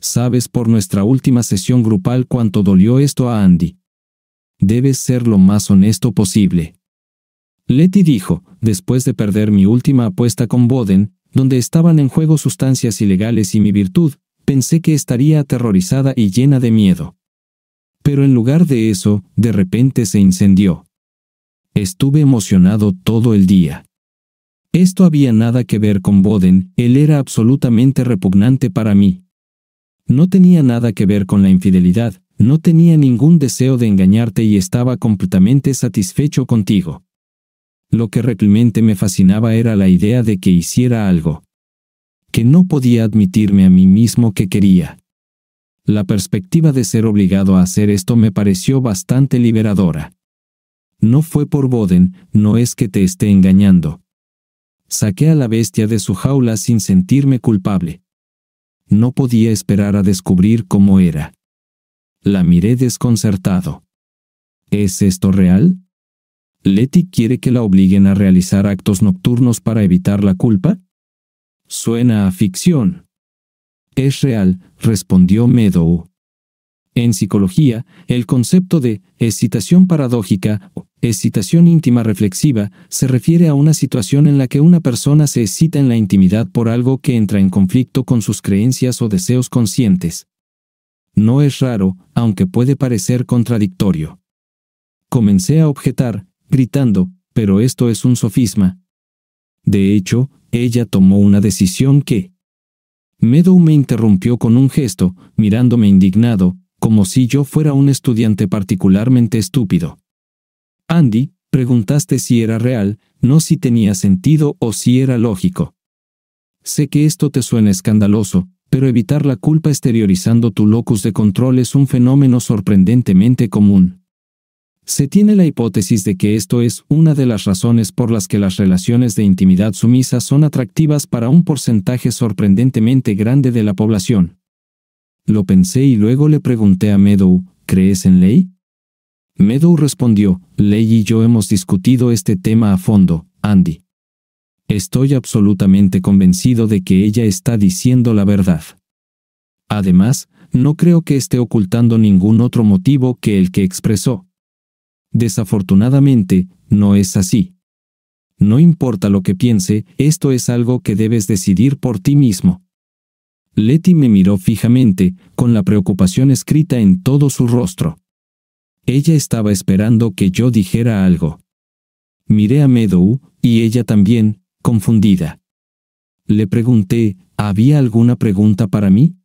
Sabes por nuestra última sesión grupal cuánto dolió esto a Andy. Debes ser lo más honesto posible. Letty dijo, después de perder mi última apuesta con Boden, donde estaban en juego sustancias ilegales y mi virtud, pensé que estaría aterrorizada y llena de miedo. Pero en lugar de eso, de repente se incendió. Estuve emocionado todo el día. Esto había nada que ver con Boden, él era absolutamente repugnante para mí. No tenía nada que ver con la infidelidad, no tenía ningún deseo de engañarte y estaba completamente satisfecho contigo. Lo que realmente me fascinaba era la idea de que hiciera algo. Que no podía admitirme a mí mismo que quería. La perspectiva de ser obligado a hacer esto me pareció bastante liberadora. No fue por Boden, no es que te esté engañando. Saqué a la bestia de su jaula sin sentirme culpable. No podía esperar a descubrir cómo era. La miré desconcertado. ¿Es esto real? Letty quiere que la obliguen a realizar actos nocturnos para evitar la culpa? Suena a ficción. Es real, respondió Meadow. En psicología, el concepto de excitación paradójica o excitación íntima reflexiva se refiere a una situación en la que una persona se excita en la intimidad por algo que entra en conflicto con sus creencias o deseos conscientes. No es raro, aunque puede parecer contradictorio. Comencé a objetar, gritando, pero esto es un sofisma. De hecho, ella tomó una decisión que... Meadow me interrumpió con un gesto, mirándome indignado, como si yo fuera un estudiante particularmente estúpido. Andy, preguntaste si era real, no si tenía sentido o si era lógico. Sé que esto te suena escandaloso, pero evitar la culpa exteriorizando tu locus de control es un fenómeno sorprendentemente común. Se tiene la hipótesis de que esto es una de las razones por las que las relaciones de intimidad sumisa son atractivas para un porcentaje sorprendentemente grande de la población. Lo pensé y luego le pregunté a Meadow, ¿crees en Ley? Meadow respondió, Ley y yo hemos discutido este tema a fondo, Andy. Estoy absolutamente convencido de que ella está diciendo la verdad. Además, no creo que esté ocultando ningún otro motivo que el que expresó. Desafortunadamente, no es así. No importa lo que piense, esto es algo que debes decidir por ti mismo. Letty me miró fijamente, con la preocupación escrita en todo su rostro. Ella estaba esperando que yo dijera algo. Miré a Meadow, y ella también, confundida. Le pregunté, ¿había alguna pregunta para mí?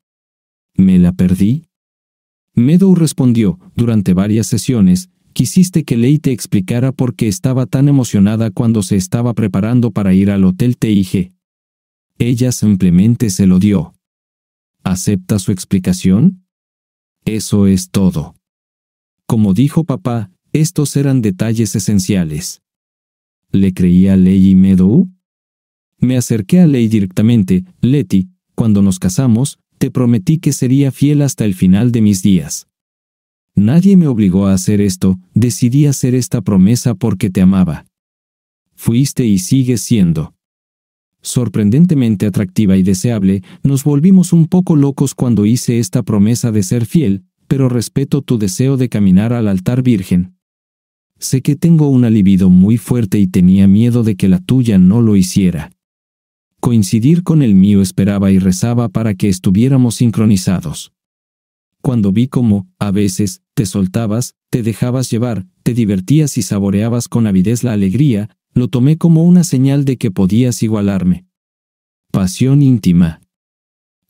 ¿Me la perdí? Meadow respondió, durante varias sesiones, quisiste que Ley te explicara por qué estaba tan emocionada cuando se estaba preparando para ir al hotel TIG. Ella simplemente se lo dio. ¿Acepta su explicación? Eso es todo. Como dijo papá, estos eran detalles esenciales. ¿Le creía Ley y Meadow? Me acerqué a Ley directamente, Letty, cuando nos casamos, te prometí que sería fiel hasta el final de mis días. Nadie me obligó a hacer esto, decidí hacer esta promesa porque te amaba. Fuiste y sigues siendo. Sorprendentemente atractiva y deseable, nos volvimos un poco locos cuando hice esta promesa de ser fiel, pero respeto tu deseo de caminar al altar virgen. Sé que tengo una libido muy fuerte y tenía miedo de que la tuya no lo hiciera. Coincidir con el mío esperaba y rezaba para que estuviéramos sincronizados. Cuando vi cómo, a veces, te soltabas, te dejabas llevar, te divertías y saboreabas con avidez la alegría, lo tomé como una señal de que podías igualarme. Pasión íntima.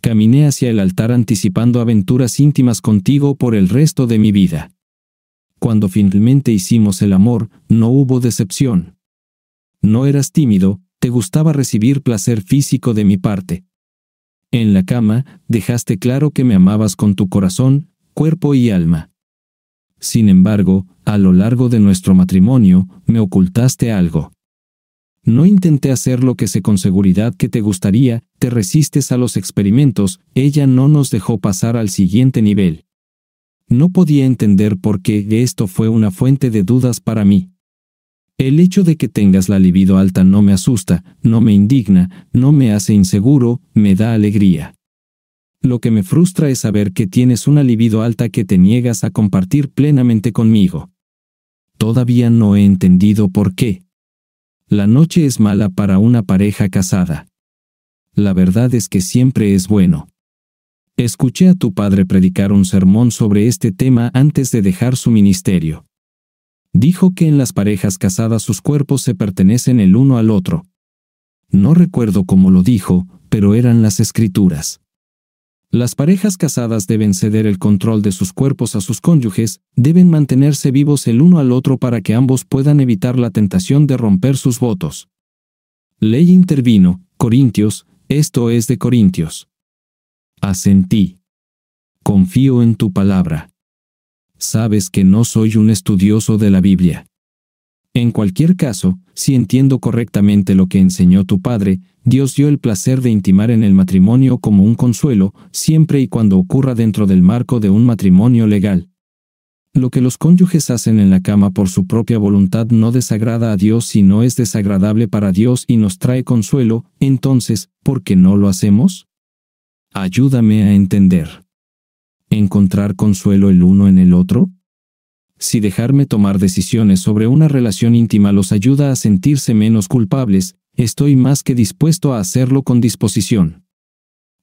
Caminé hacia el altar anticipando aventuras íntimas contigo por el resto de mi vida. Cuando finalmente hicimos el amor, no hubo decepción. No eras tímido, te gustaba recibir placer físico de mi parte. En la cama, dejaste claro que me amabas con tu corazón, cuerpo y alma. Sin embargo, a lo largo de nuestro matrimonio, me ocultaste algo. No intenté hacer lo que sé con seguridad que te gustaría, te resistes a los experimentos, ella no nos dejó pasar al siguiente nivel. No podía entender por qué esto fue una fuente de dudas para mí. El hecho de que tengas la libido alta no me asusta, no me indigna, no me hace inseguro, me da alegría. Lo que me frustra es saber que tienes una libido alta que te niegas a compartir plenamente conmigo. Todavía no he entendido por qué. La noche es mala para una pareja casada. La verdad es que siempre es bueno. Escuché a tu padre predicar un sermón sobre este tema antes de dejar su ministerio. Dijo que en las parejas casadas sus cuerpos se pertenecen el uno al otro. No recuerdo cómo lo dijo, pero eran las escrituras. Las parejas casadas deben ceder el control de sus cuerpos a sus cónyuges, deben mantenerse vivos el uno al otro para que ambos puedan evitar la tentación de romper sus votos. Ley intervino, Corintios, esto es de Corintios. Asentí. Confío en tu palabra. Sabes que no soy un estudioso de la Biblia. En cualquier caso, si entiendo correctamente lo que enseñó tu padre, Dios dio el placer de intimar en el matrimonio como un consuelo, siempre y cuando ocurra dentro del marco de un matrimonio legal. Lo que los cónyuges hacen en la cama por su propia voluntad no desagrada a Dios si no es desagradable para Dios y nos trae consuelo, entonces, ¿por qué no lo hacemos? Ayúdame a entender. ¿Encontrar consuelo el uno en el otro? si dejarme tomar decisiones sobre una relación íntima los ayuda a sentirse menos culpables, estoy más que dispuesto a hacerlo con disposición.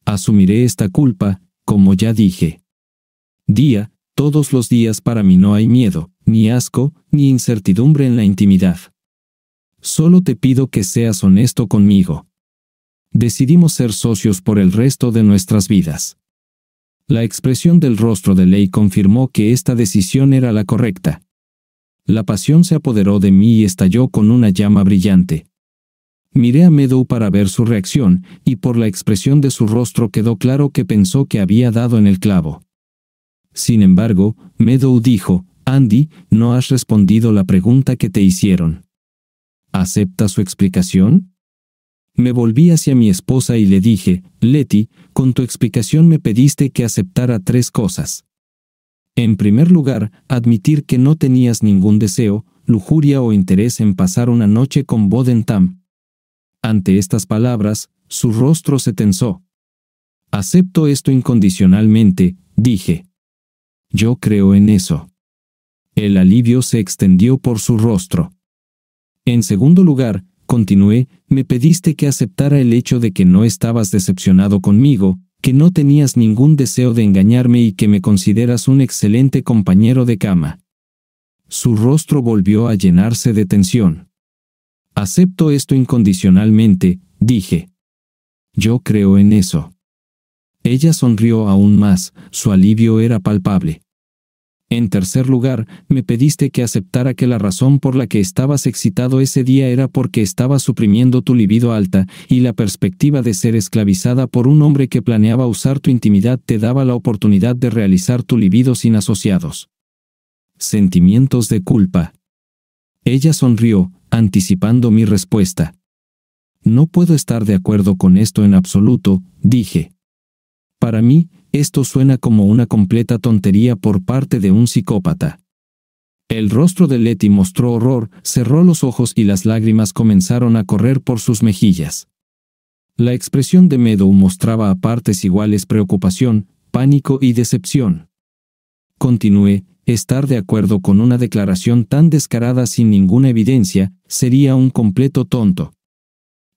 Asumiré esta culpa, como ya dije. Día, todos los días para mí no hay miedo, ni asco, ni incertidumbre en la intimidad. Solo te pido que seas honesto conmigo. Decidimos ser socios por el resto de nuestras vidas. La expresión del rostro de Ley confirmó que esta decisión era la correcta. La pasión se apoderó de mí y estalló con una llama brillante. Miré a Meadow para ver su reacción, y por la expresión de su rostro quedó claro que pensó que había dado en el clavo. Sin embargo, Meadow dijo, Andy, no has respondido la pregunta que te hicieron. ¿Acepta su explicación? Me volví hacia mi esposa y le dije, Leti, con tu explicación me pediste que aceptara tres cosas. En primer lugar, admitir que no tenías ningún deseo, lujuria o interés en pasar una noche con Bodentam. Ante estas palabras, su rostro se tensó. Acepto esto incondicionalmente, dije. Yo creo en eso. El alivio se extendió por su rostro. En segundo lugar, continué, me pediste que aceptara el hecho de que no estabas decepcionado conmigo, que no tenías ningún deseo de engañarme y que me consideras un excelente compañero de cama. Su rostro volvió a llenarse de tensión. Acepto esto incondicionalmente, dije. Yo creo en eso. Ella sonrió aún más, su alivio era palpable. En tercer lugar, me pediste que aceptara que la razón por la que estabas excitado ese día era porque estabas suprimiendo tu libido alta, y la perspectiva de ser esclavizada por un hombre que planeaba usar tu intimidad te daba la oportunidad de realizar tu libido sin asociados. Sentimientos de culpa. Ella sonrió, anticipando mi respuesta. No puedo estar de acuerdo con esto en absoluto, dije. Para mí, esto suena como una completa tontería por parte de un psicópata. El rostro de Letty mostró horror, cerró los ojos y las lágrimas comenzaron a correr por sus mejillas. La expresión de Meadow mostraba a partes iguales preocupación, pánico y decepción. Continué, estar de acuerdo con una declaración tan descarada sin ninguna evidencia sería un completo tonto.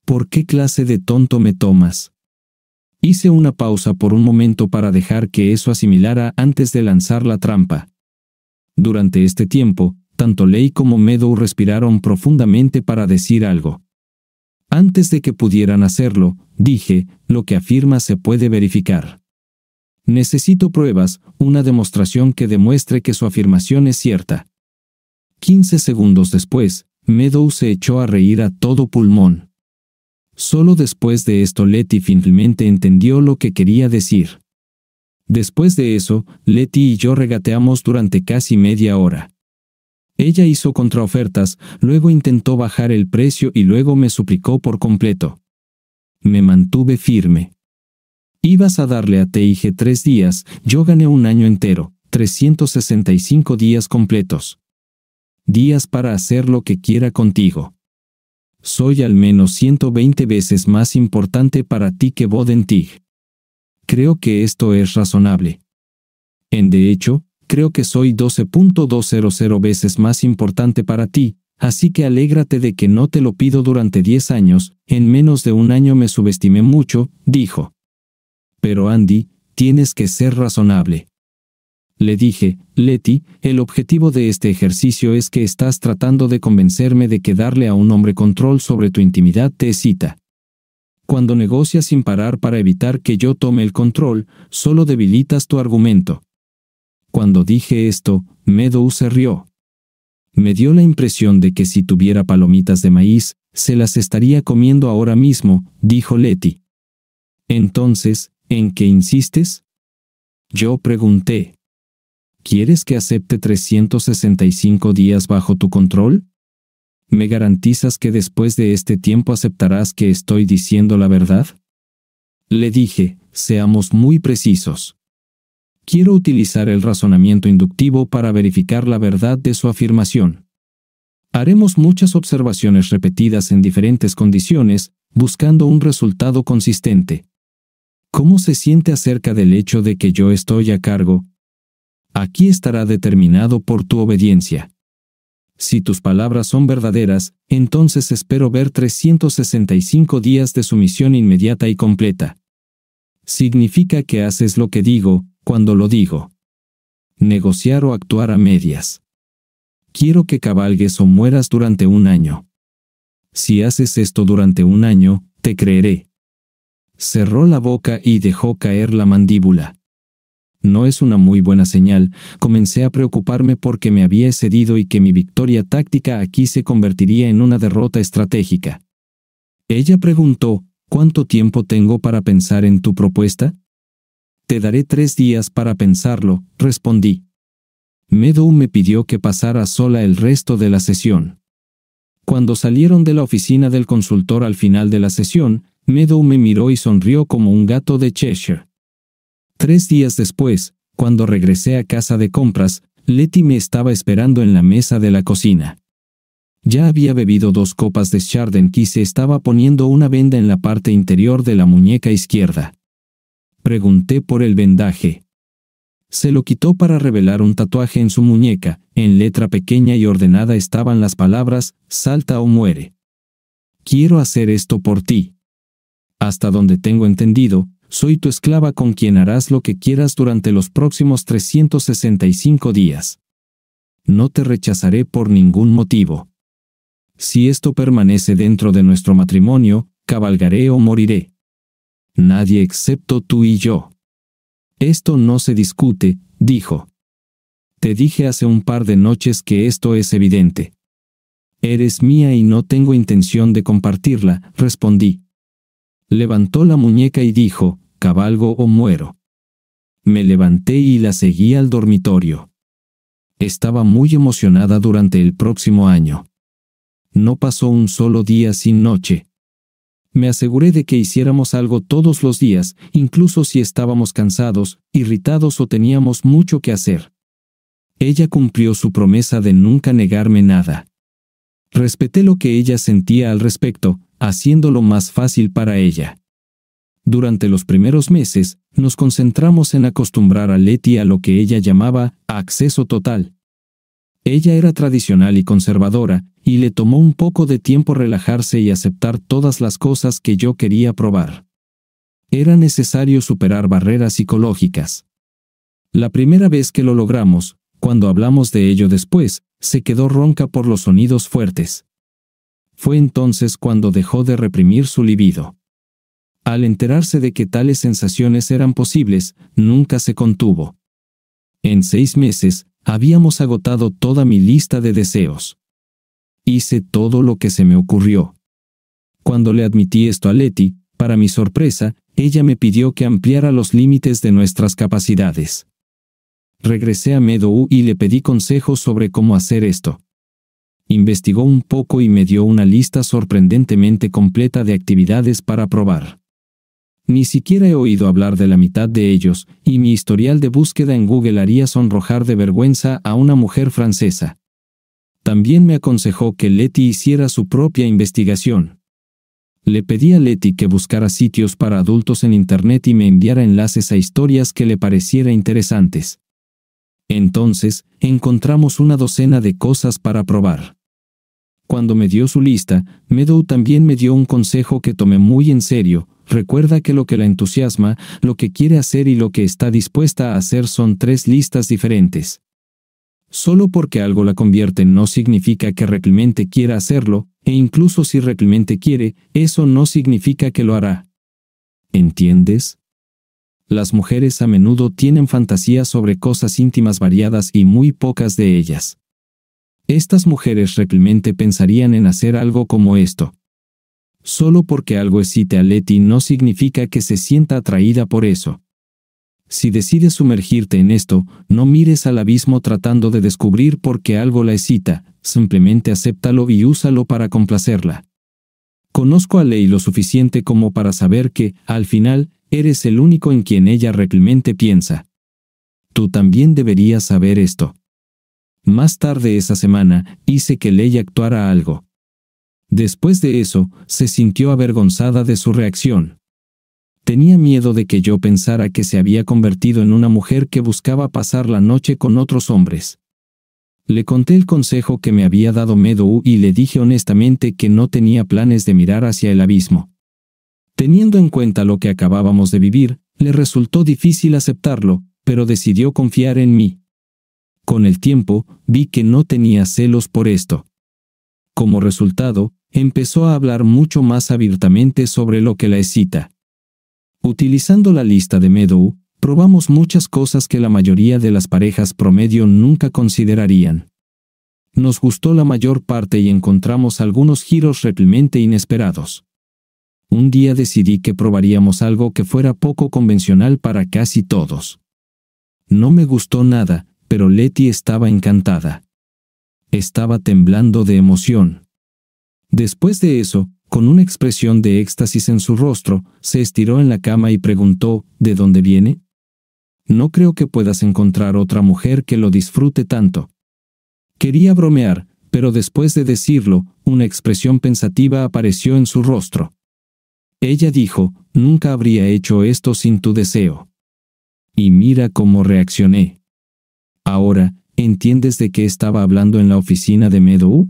¿Por qué clase de tonto me tomas? Hice una pausa por un momento para dejar que eso asimilara antes de lanzar la trampa. Durante este tiempo, tanto Ley como Meadow respiraron profundamente para decir algo. Antes de que pudieran hacerlo, dije, lo que afirma se puede verificar. Necesito pruebas, una demostración que demuestre que su afirmación es cierta. Quince segundos después, Meadow se echó a reír a todo pulmón. Solo después de esto Letty finalmente entendió lo que quería decir. Después de eso, Letty y yo regateamos durante casi media hora. Ella hizo contraofertas, luego intentó bajar el precio y luego me suplicó por completo. Me mantuve firme. Ibas a darle a TIG tres días, yo gané un año entero, 365 días completos. Días para hacer lo que quiera contigo soy al menos 120 veces más importante para ti que Bodentig. Creo que esto es razonable. En de hecho, creo que soy 12.200 veces más importante para ti, así que alégrate de que no te lo pido durante 10 años, en menos de un año me subestimé mucho, dijo. Pero Andy, tienes que ser razonable. Le dije, Leti, el objetivo de este ejercicio es que estás tratando de convencerme de que darle a un hombre control sobre tu intimidad te excita. Cuando negocias sin parar para evitar que yo tome el control, solo debilitas tu argumento. Cuando dije esto, Meadow se rió. Me dio la impresión de que si tuviera palomitas de maíz, se las estaría comiendo ahora mismo, dijo Leti. Entonces, ¿en qué insistes? Yo pregunté. ¿Quieres que acepte 365 días bajo tu control? ¿Me garantizas que después de este tiempo aceptarás que estoy diciendo la verdad? Le dije, seamos muy precisos. Quiero utilizar el razonamiento inductivo para verificar la verdad de su afirmación. Haremos muchas observaciones repetidas en diferentes condiciones, buscando un resultado consistente. ¿Cómo se siente acerca del hecho de que yo estoy a cargo, aquí estará determinado por tu obediencia. Si tus palabras son verdaderas, entonces espero ver 365 días de sumisión inmediata y completa. Significa que haces lo que digo, cuando lo digo. Negociar o actuar a medias. Quiero que cabalgues o mueras durante un año. Si haces esto durante un año, te creeré. Cerró la boca y dejó caer la mandíbula no es una muy buena señal, comencé a preocuparme porque me había cedido y que mi victoria táctica aquí se convertiría en una derrota estratégica. Ella preguntó, ¿cuánto tiempo tengo para pensar en tu propuesta? Te daré tres días para pensarlo, respondí. Meadow me pidió que pasara sola el resto de la sesión. Cuando salieron de la oficina del consultor al final de la sesión, Meadow me miró y sonrió como un gato de Cheshire. Tres días después, cuando regresé a casa de compras, Letty me estaba esperando en la mesa de la cocina. Ya había bebido dos copas de chardonnay y se estaba poniendo una venda en la parte interior de la muñeca izquierda. Pregunté por el vendaje. Se lo quitó para revelar un tatuaje en su muñeca, en letra pequeña y ordenada estaban las palabras, salta o muere. Quiero hacer esto por ti. Hasta donde tengo entendido, soy tu esclava con quien harás lo que quieras durante los próximos 365 días. No te rechazaré por ningún motivo. Si esto permanece dentro de nuestro matrimonio, cabalgaré o moriré. Nadie excepto tú y yo. Esto no se discute, dijo. Te dije hace un par de noches que esto es evidente. Eres mía y no tengo intención de compartirla, respondí. Levantó la muñeca y dijo, cabalgo o muero. Me levanté y la seguí al dormitorio. Estaba muy emocionada durante el próximo año. No pasó un solo día sin noche. Me aseguré de que hiciéramos algo todos los días, incluso si estábamos cansados, irritados o teníamos mucho que hacer. Ella cumplió su promesa de nunca negarme nada. Respeté lo que ella sentía al respecto, haciéndolo más fácil para ella. Durante los primeros meses, nos concentramos en acostumbrar a Letty a lo que ella llamaba acceso total. Ella era tradicional y conservadora, y le tomó un poco de tiempo relajarse y aceptar todas las cosas que yo quería probar. Era necesario superar barreras psicológicas. La primera vez que lo logramos, cuando hablamos de ello después, se quedó ronca por los sonidos fuertes. Fue entonces cuando dejó de reprimir su libido. Al enterarse de que tales sensaciones eran posibles, nunca se contuvo. En seis meses, habíamos agotado toda mi lista de deseos. Hice todo lo que se me ocurrió. Cuando le admití esto a Letty, para mi sorpresa, ella me pidió que ampliara los límites de nuestras capacidades. Regresé a Medou y le pedí consejos sobre cómo hacer esto. Investigó un poco y me dio una lista sorprendentemente completa de actividades para probar. Ni siquiera he oído hablar de la mitad de ellos, y mi historial de búsqueda en Google haría sonrojar de vergüenza a una mujer francesa. También me aconsejó que Letty hiciera su propia investigación. Le pedí a Letty que buscara sitios para adultos en Internet y me enviara enlaces a historias que le pareciera interesantes. Entonces, encontramos una docena de cosas para probar. Cuando me dio su lista, Meadow también me dio un consejo que tomé muy en serio, Recuerda que lo que la entusiasma, lo que quiere hacer y lo que está dispuesta a hacer son tres listas diferentes. Solo porque algo la convierte no significa que realmente quiera hacerlo, e incluso si realmente quiere, eso no significa que lo hará. ¿Entiendes? Las mujeres a menudo tienen fantasías sobre cosas íntimas variadas y muy pocas de ellas. Estas mujeres realmente pensarían en hacer algo como esto. Solo porque algo excite a Leti no significa que se sienta atraída por eso. Si decides sumergirte en esto, no mires al abismo tratando de descubrir por qué algo la excita, simplemente acéptalo y úsalo para complacerla. Conozco a Ley lo suficiente como para saber que, al final, eres el único en quien ella realmente piensa. Tú también deberías saber esto. Más tarde esa semana, hice que Ley actuara algo. Después de eso, se sintió avergonzada de su reacción. Tenía miedo de que yo pensara que se había convertido en una mujer que buscaba pasar la noche con otros hombres. Le conté el consejo que me había dado Medou y le dije honestamente que no tenía planes de mirar hacia el abismo. Teniendo en cuenta lo que acabábamos de vivir, le resultó difícil aceptarlo, pero decidió confiar en mí. Con el tiempo, vi que no tenía celos por esto. Como resultado, empezó a hablar mucho más abiertamente sobre lo que la excita. Utilizando la lista de Meadow, probamos muchas cosas que la mayoría de las parejas promedio nunca considerarían. Nos gustó la mayor parte y encontramos algunos giros realmente inesperados. Un día decidí que probaríamos algo que fuera poco convencional para casi todos. No me gustó nada, pero Letty estaba encantada. Estaba temblando de emoción. Después de eso, con una expresión de éxtasis en su rostro, se estiró en la cama y preguntó, ¿de dónde viene? No creo que puedas encontrar otra mujer que lo disfrute tanto. Quería bromear, pero después de decirlo, una expresión pensativa apareció en su rostro. Ella dijo, nunca habría hecho esto sin tu deseo. Y mira cómo reaccioné. Ahora, ¿entiendes de qué estaba hablando en la oficina de Medou?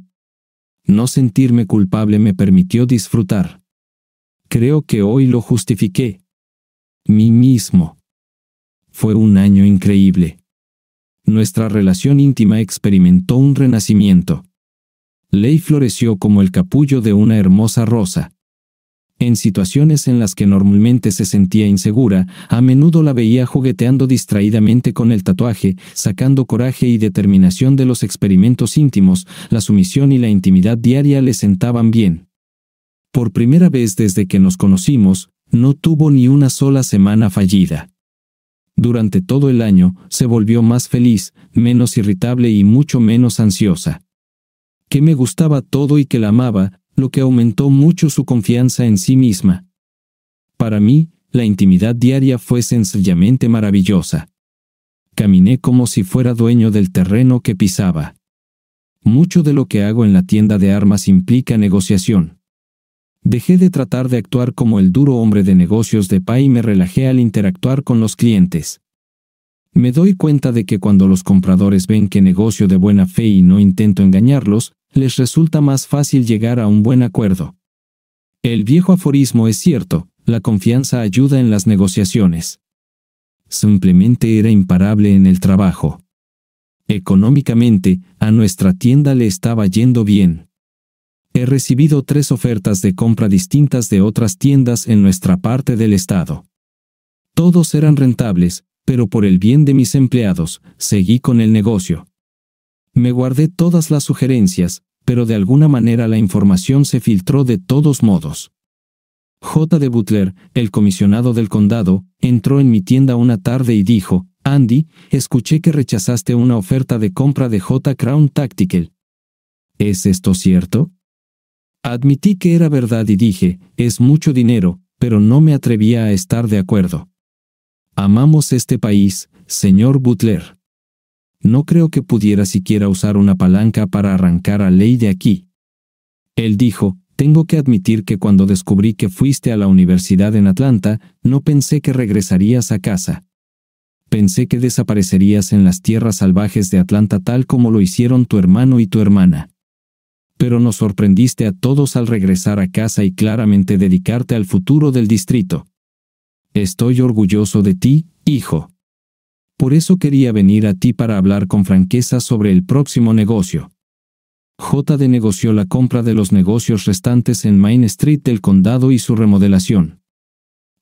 No sentirme culpable me permitió disfrutar. Creo que hoy lo justifiqué. Mí mismo. Fue un año increíble. Nuestra relación íntima experimentó un renacimiento. Ley floreció como el capullo de una hermosa rosa. En situaciones en las que normalmente se sentía insegura, a menudo la veía jugueteando distraídamente con el tatuaje, sacando coraje y determinación de los experimentos íntimos, la sumisión y la intimidad diaria le sentaban bien. Por primera vez desde que nos conocimos, no tuvo ni una sola semana fallida. Durante todo el año, se volvió más feliz, menos irritable y mucho menos ansiosa. Que me gustaba todo y que la amaba, lo que aumentó mucho su confianza en sí misma. Para mí, la intimidad diaria fue sencillamente maravillosa. Caminé como si fuera dueño del terreno que pisaba. Mucho de lo que hago en la tienda de armas implica negociación. Dejé de tratar de actuar como el duro hombre de negocios de PA y me relajé al interactuar con los clientes. Me doy cuenta de que cuando los compradores ven que negocio de buena fe y no intento engañarlos, les resulta más fácil llegar a un buen acuerdo. El viejo aforismo es cierto, la confianza ayuda en las negociaciones. Simplemente era imparable en el trabajo. Económicamente, a nuestra tienda le estaba yendo bien. He recibido tres ofertas de compra distintas de otras tiendas en nuestra parte del estado. Todos eran rentables, pero por el bien de mis empleados, seguí con el negocio. Me guardé todas las sugerencias, pero de alguna manera la información se filtró de todos modos. J. de Butler, el comisionado del condado, entró en mi tienda una tarde y dijo, Andy, escuché que rechazaste una oferta de compra de J. Crown Tactical. ¿Es esto cierto? Admití que era verdad y dije, es mucho dinero, pero no me atrevía a estar de acuerdo. Amamos este país, señor Butler. No creo que pudiera siquiera usar una palanca para arrancar a Ley de aquí. Él dijo, tengo que admitir que cuando descubrí que fuiste a la universidad en Atlanta, no pensé que regresarías a casa. Pensé que desaparecerías en las tierras salvajes de Atlanta tal como lo hicieron tu hermano y tu hermana. Pero nos sorprendiste a todos al regresar a casa y claramente dedicarte al futuro del distrito. Estoy orgulloso de ti, hijo. Por eso quería venir a ti para hablar con franqueza sobre el próximo negocio. JD negoció la compra de los negocios restantes en Main Street del condado y su remodelación.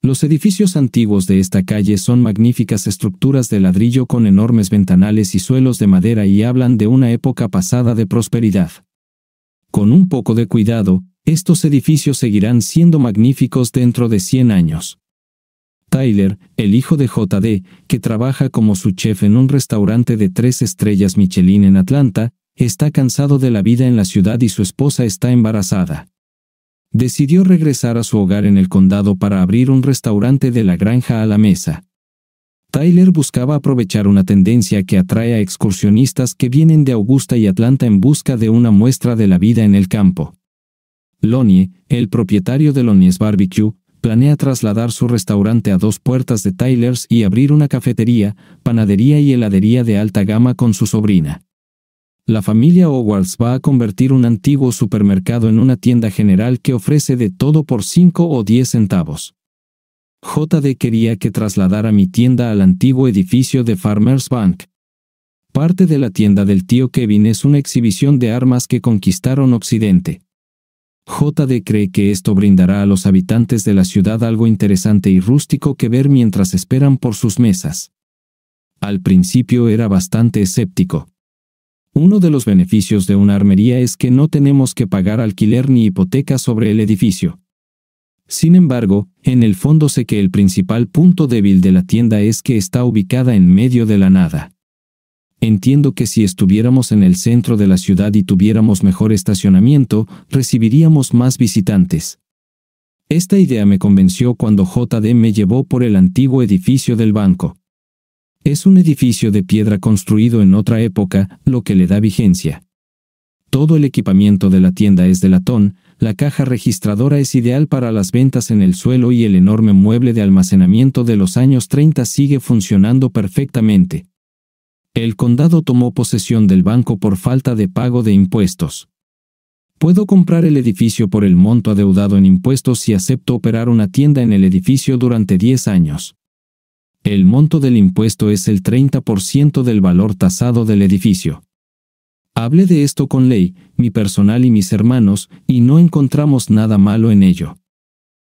Los edificios antiguos de esta calle son magníficas estructuras de ladrillo con enormes ventanales y suelos de madera y hablan de una época pasada de prosperidad. Con un poco de cuidado, estos edificios seguirán siendo magníficos dentro de 100 años. Tyler, el hijo de JD, que trabaja como su chef en un restaurante de tres estrellas Michelin en Atlanta, está cansado de la vida en la ciudad y su esposa está embarazada. Decidió regresar a su hogar en el condado para abrir un restaurante de la granja a la mesa. Tyler buscaba aprovechar una tendencia que atrae a excursionistas que vienen de Augusta y Atlanta en busca de una muestra de la vida en el campo. Lonnie, el propietario de Lonnie's Barbecue, planea trasladar su restaurante a dos puertas de Tyler's y abrir una cafetería, panadería y heladería de alta gama con su sobrina. La familia Owards va a convertir un antiguo supermercado en una tienda general que ofrece de todo por 5 o 10 centavos. JD quería que trasladara mi tienda al antiguo edificio de Farmers Bank. Parte de la tienda del tío Kevin es una exhibición de armas que conquistaron Occidente. JD cree que esto brindará a los habitantes de la ciudad algo interesante y rústico que ver mientras esperan por sus mesas. Al principio era bastante escéptico. Uno de los beneficios de una armería es que no tenemos que pagar alquiler ni hipoteca sobre el edificio. Sin embargo, en el fondo sé que el principal punto débil de la tienda es que está ubicada en medio de la nada. Entiendo que si estuviéramos en el centro de la ciudad y tuviéramos mejor estacionamiento, recibiríamos más visitantes. Esta idea me convenció cuando JD me llevó por el antiguo edificio del banco. Es un edificio de piedra construido en otra época, lo que le da vigencia. Todo el equipamiento de la tienda es de latón, la caja registradora es ideal para las ventas en el suelo y el enorme mueble de almacenamiento de los años 30 sigue funcionando perfectamente. El condado tomó posesión del banco por falta de pago de impuestos. Puedo comprar el edificio por el monto adeudado en impuestos si acepto operar una tienda en el edificio durante 10 años. El monto del impuesto es el 30% del valor tasado del edificio. Hablé de esto con Ley, mi personal y mis hermanos, y no encontramos nada malo en ello.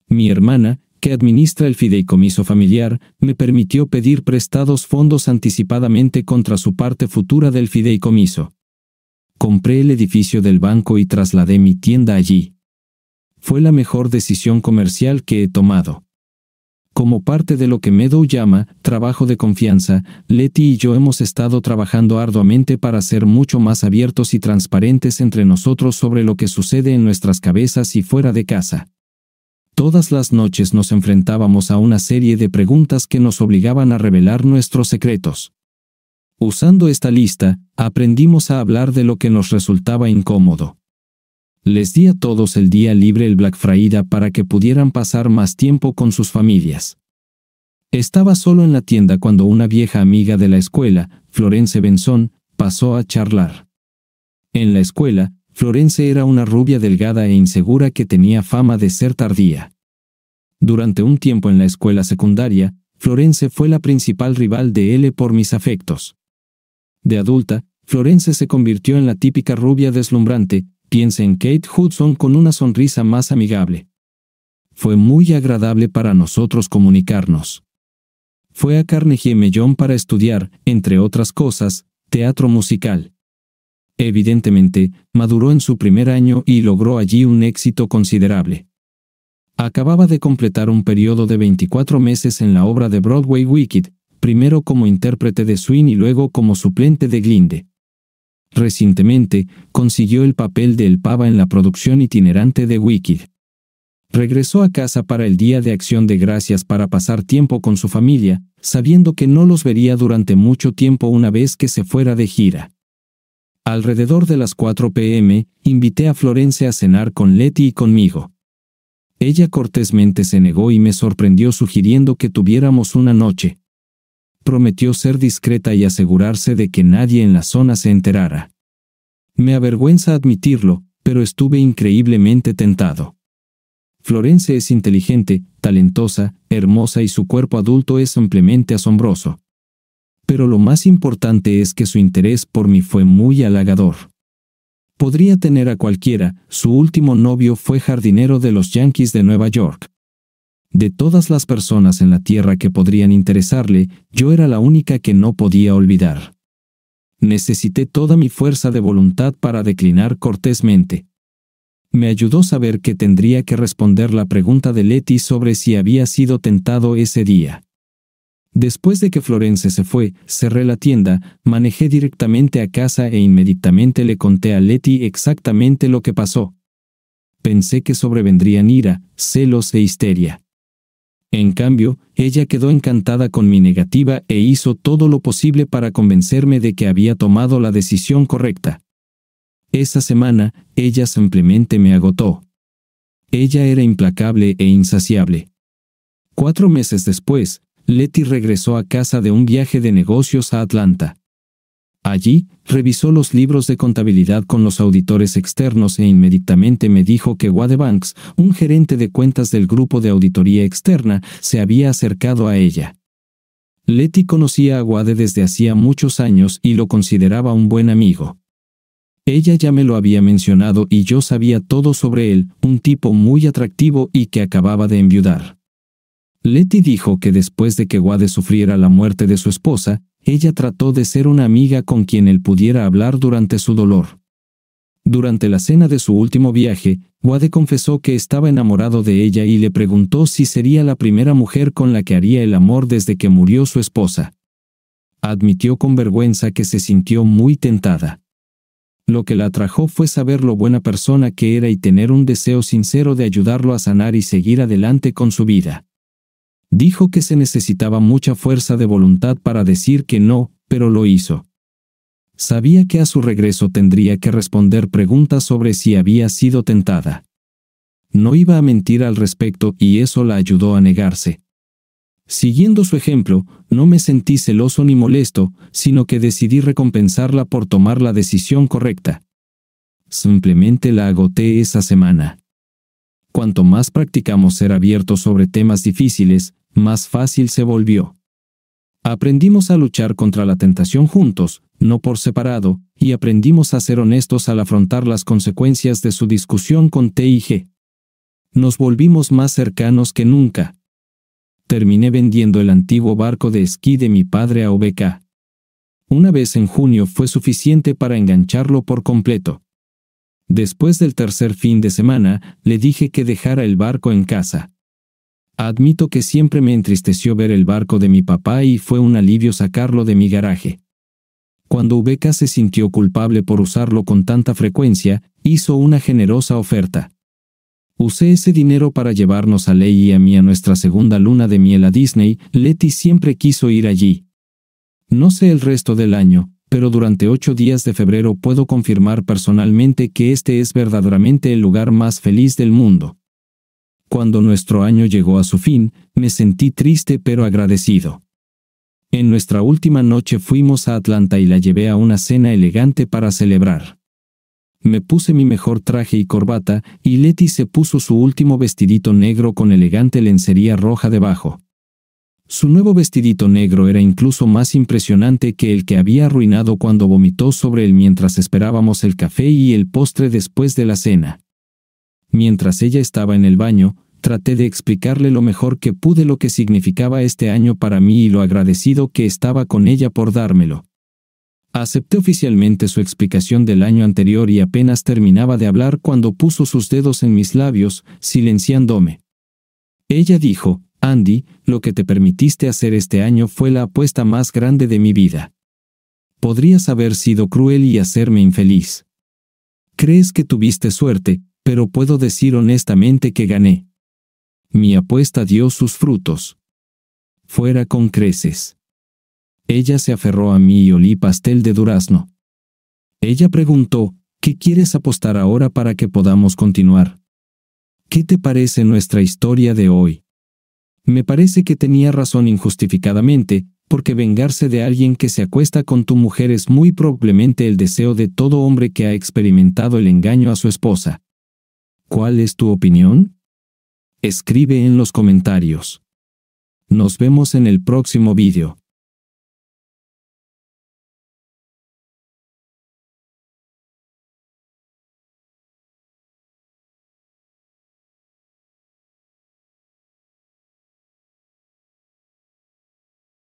Mi hermana, que administra el fideicomiso familiar, me permitió pedir prestados fondos anticipadamente contra su parte futura del fideicomiso. Compré el edificio del banco y trasladé mi tienda allí. Fue la mejor decisión comercial que he tomado. Como parte de lo que Meadow llama trabajo de confianza, Letty y yo hemos estado trabajando arduamente para ser mucho más abiertos y transparentes entre nosotros sobre lo que sucede en nuestras cabezas y fuera de casa. Todas las noches nos enfrentábamos a una serie de preguntas que nos obligaban a revelar nuestros secretos. Usando esta lista, aprendimos a hablar de lo que nos resultaba incómodo. Les di a todos el día libre el Black Friday para que pudieran pasar más tiempo con sus familias. Estaba solo en la tienda cuando una vieja amiga de la escuela, Florence Benson, pasó a charlar. En la escuela, Florence era una rubia delgada e insegura que tenía fama de ser tardía. Durante un tiempo en la escuela secundaria, Florence fue la principal rival de L por mis afectos. De adulta, Florence se convirtió en la típica rubia deslumbrante, piensa en Kate Hudson con una sonrisa más amigable. Fue muy agradable para nosotros comunicarnos. Fue a Carnegie Mellon para estudiar, entre otras cosas, teatro musical evidentemente, maduró en su primer año y logró allí un éxito considerable. Acababa de completar un periodo de 24 meses en la obra de Broadway Wicked, primero como intérprete de Swin y luego como suplente de Glinde. Recientemente, consiguió el papel de El Pava en la producción itinerante de Wicked. Regresó a casa para el Día de Acción de Gracias para pasar tiempo con su familia, sabiendo que no los vería durante mucho tiempo una vez que se fuera de gira. Alrededor de las 4 pm, invité a Florencia a cenar con Letty y conmigo. Ella cortésmente se negó y me sorprendió sugiriendo que tuviéramos una noche. Prometió ser discreta y asegurarse de que nadie en la zona se enterara. Me avergüenza admitirlo, pero estuve increíblemente tentado. Florencia es inteligente, talentosa, hermosa y su cuerpo adulto es simplemente asombroso pero lo más importante es que su interés por mí fue muy halagador. Podría tener a cualquiera, su último novio fue jardinero de los Yankees de Nueva York. De todas las personas en la tierra que podrían interesarle, yo era la única que no podía olvidar. Necesité toda mi fuerza de voluntad para declinar cortésmente. Me ayudó saber que tendría que responder la pregunta de Letty sobre si había sido tentado ese día. Después de que Florence se fue, cerré la tienda, manejé directamente a casa e inmediatamente le conté a Letty exactamente lo que pasó. Pensé que sobrevendrían ira, celos e histeria. En cambio, ella quedó encantada con mi negativa e hizo todo lo posible para convencerme de que había tomado la decisión correcta. Esa semana, ella simplemente me agotó. Ella era implacable e insaciable. Cuatro meses después, Letty regresó a casa de un viaje de negocios a Atlanta. Allí, revisó los libros de contabilidad con los auditores externos e inmediatamente me dijo que Banks, un gerente de cuentas del grupo de auditoría externa, se había acercado a ella. Letty conocía a Wade desde hacía muchos años y lo consideraba un buen amigo. Ella ya me lo había mencionado y yo sabía todo sobre él, un tipo muy atractivo y que acababa de enviudar. Letty dijo que después de que Wade sufriera la muerte de su esposa, ella trató de ser una amiga con quien él pudiera hablar durante su dolor. Durante la cena de su último viaje, Wade confesó que estaba enamorado de ella y le preguntó si sería la primera mujer con la que haría el amor desde que murió su esposa. Admitió con vergüenza que se sintió muy tentada. Lo que la atrajo fue saber lo buena persona que era y tener un deseo sincero de ayudarlo a sanar y seguir adelante con su vida. Dijo que se necesitaba mucha fuerza de voluntad para decir que no, pero lo hizo. Sabía que a su regreso tendría que responder preguntas sobre si había sido tentada. No iba a mentir al respecto y eso la ayudó a negarse. Siguiendo su ejemplo, no me sentí celoso ni molesto, sino que decidí recompensarla por tomar la decisión correcta. Simplemente la agoté esa semana. Cuanto más practicamos ser abiertos sobre temas difíciles, más fácil se volvió. Aprendimos a luchar contra la tentación juntos, no por separado, y aprendimos a ser honestos al afrontar las consecuencias de su discusión con T Nos volvimos más cercanos que nunca. Terminé vendiendo el antiguo barco de esquí de mi padre a OBK. Una vez en junio fue suficiente para engancharlo por completo. Después del tercer fin de semana, le dije que dejara el barco en casa. Admito que siempre me entristeció ver el barco de mi papá y fue un alivio sacarlo de mi garaje. Cuando Ubeca se sintió culpable por usarlo con tanta frecuencia, hizo una generosa oferta. Usé ese dinero para llevarnos a Ley y a mí a nuestra segunda luna de miel a Disney, Letty siempre quiso ir allí. No sé el resto del año, pero durante ocho días de febrero puedo confirmar personalmente que este es verdaderamente el lugar más feliz del mundo. Cuando nuestro año llegó a su fin, me sentí triste pero agradecido. En nuestra última noche fuimos a Atlanta y la llevé a una cena elegante para celebrar. Me puse mi mejor traje y corbata, y Letty se puso su último vestidito negro con elegante lencería roja debajo. Su nuevo vestidito negro era incluso más impresionante que el que había arruinado cuando vomitó sobre él mientras esperábamos el café y el postre después de la cena. Mientras ella estaba en el baño, traté de explicarle lo mejor que pude lo que significaba este año para mí y lo agradecido que estaba con ella por dármelo. Acepté oficialmente su explicación del año anterior y apenas terminaba de hablar cuando puso sus dedos en mis labios, silenciándome. Ella dijo, Andy, lo que te permitiste hacer este año fue la apuesta más grande de mi vida. Podrías haber sido cruel y hacerme infeliz. Crees que tuviste suerte, pero puedo decir honestamente que gané. Mi apuesta dio sus frutos. Fuera con creces. Ella se aferró a mí y olí pastel de durazno. Ella preguntó, ¿qué quieres apostar ahora para que podamos continuar? ¿Qué te parece nuestra historia de hoy? Me parece que tenía razón injustificadamente, porque vengarse de alguien que se acuesta con tu mujer es muy probablemente el deseo de todo hombre que ha experimentado el engaño a su esposa. ¿Cuál es tu opinión? Escribe en los comentarios. Nos vemos en el próximo vídeo.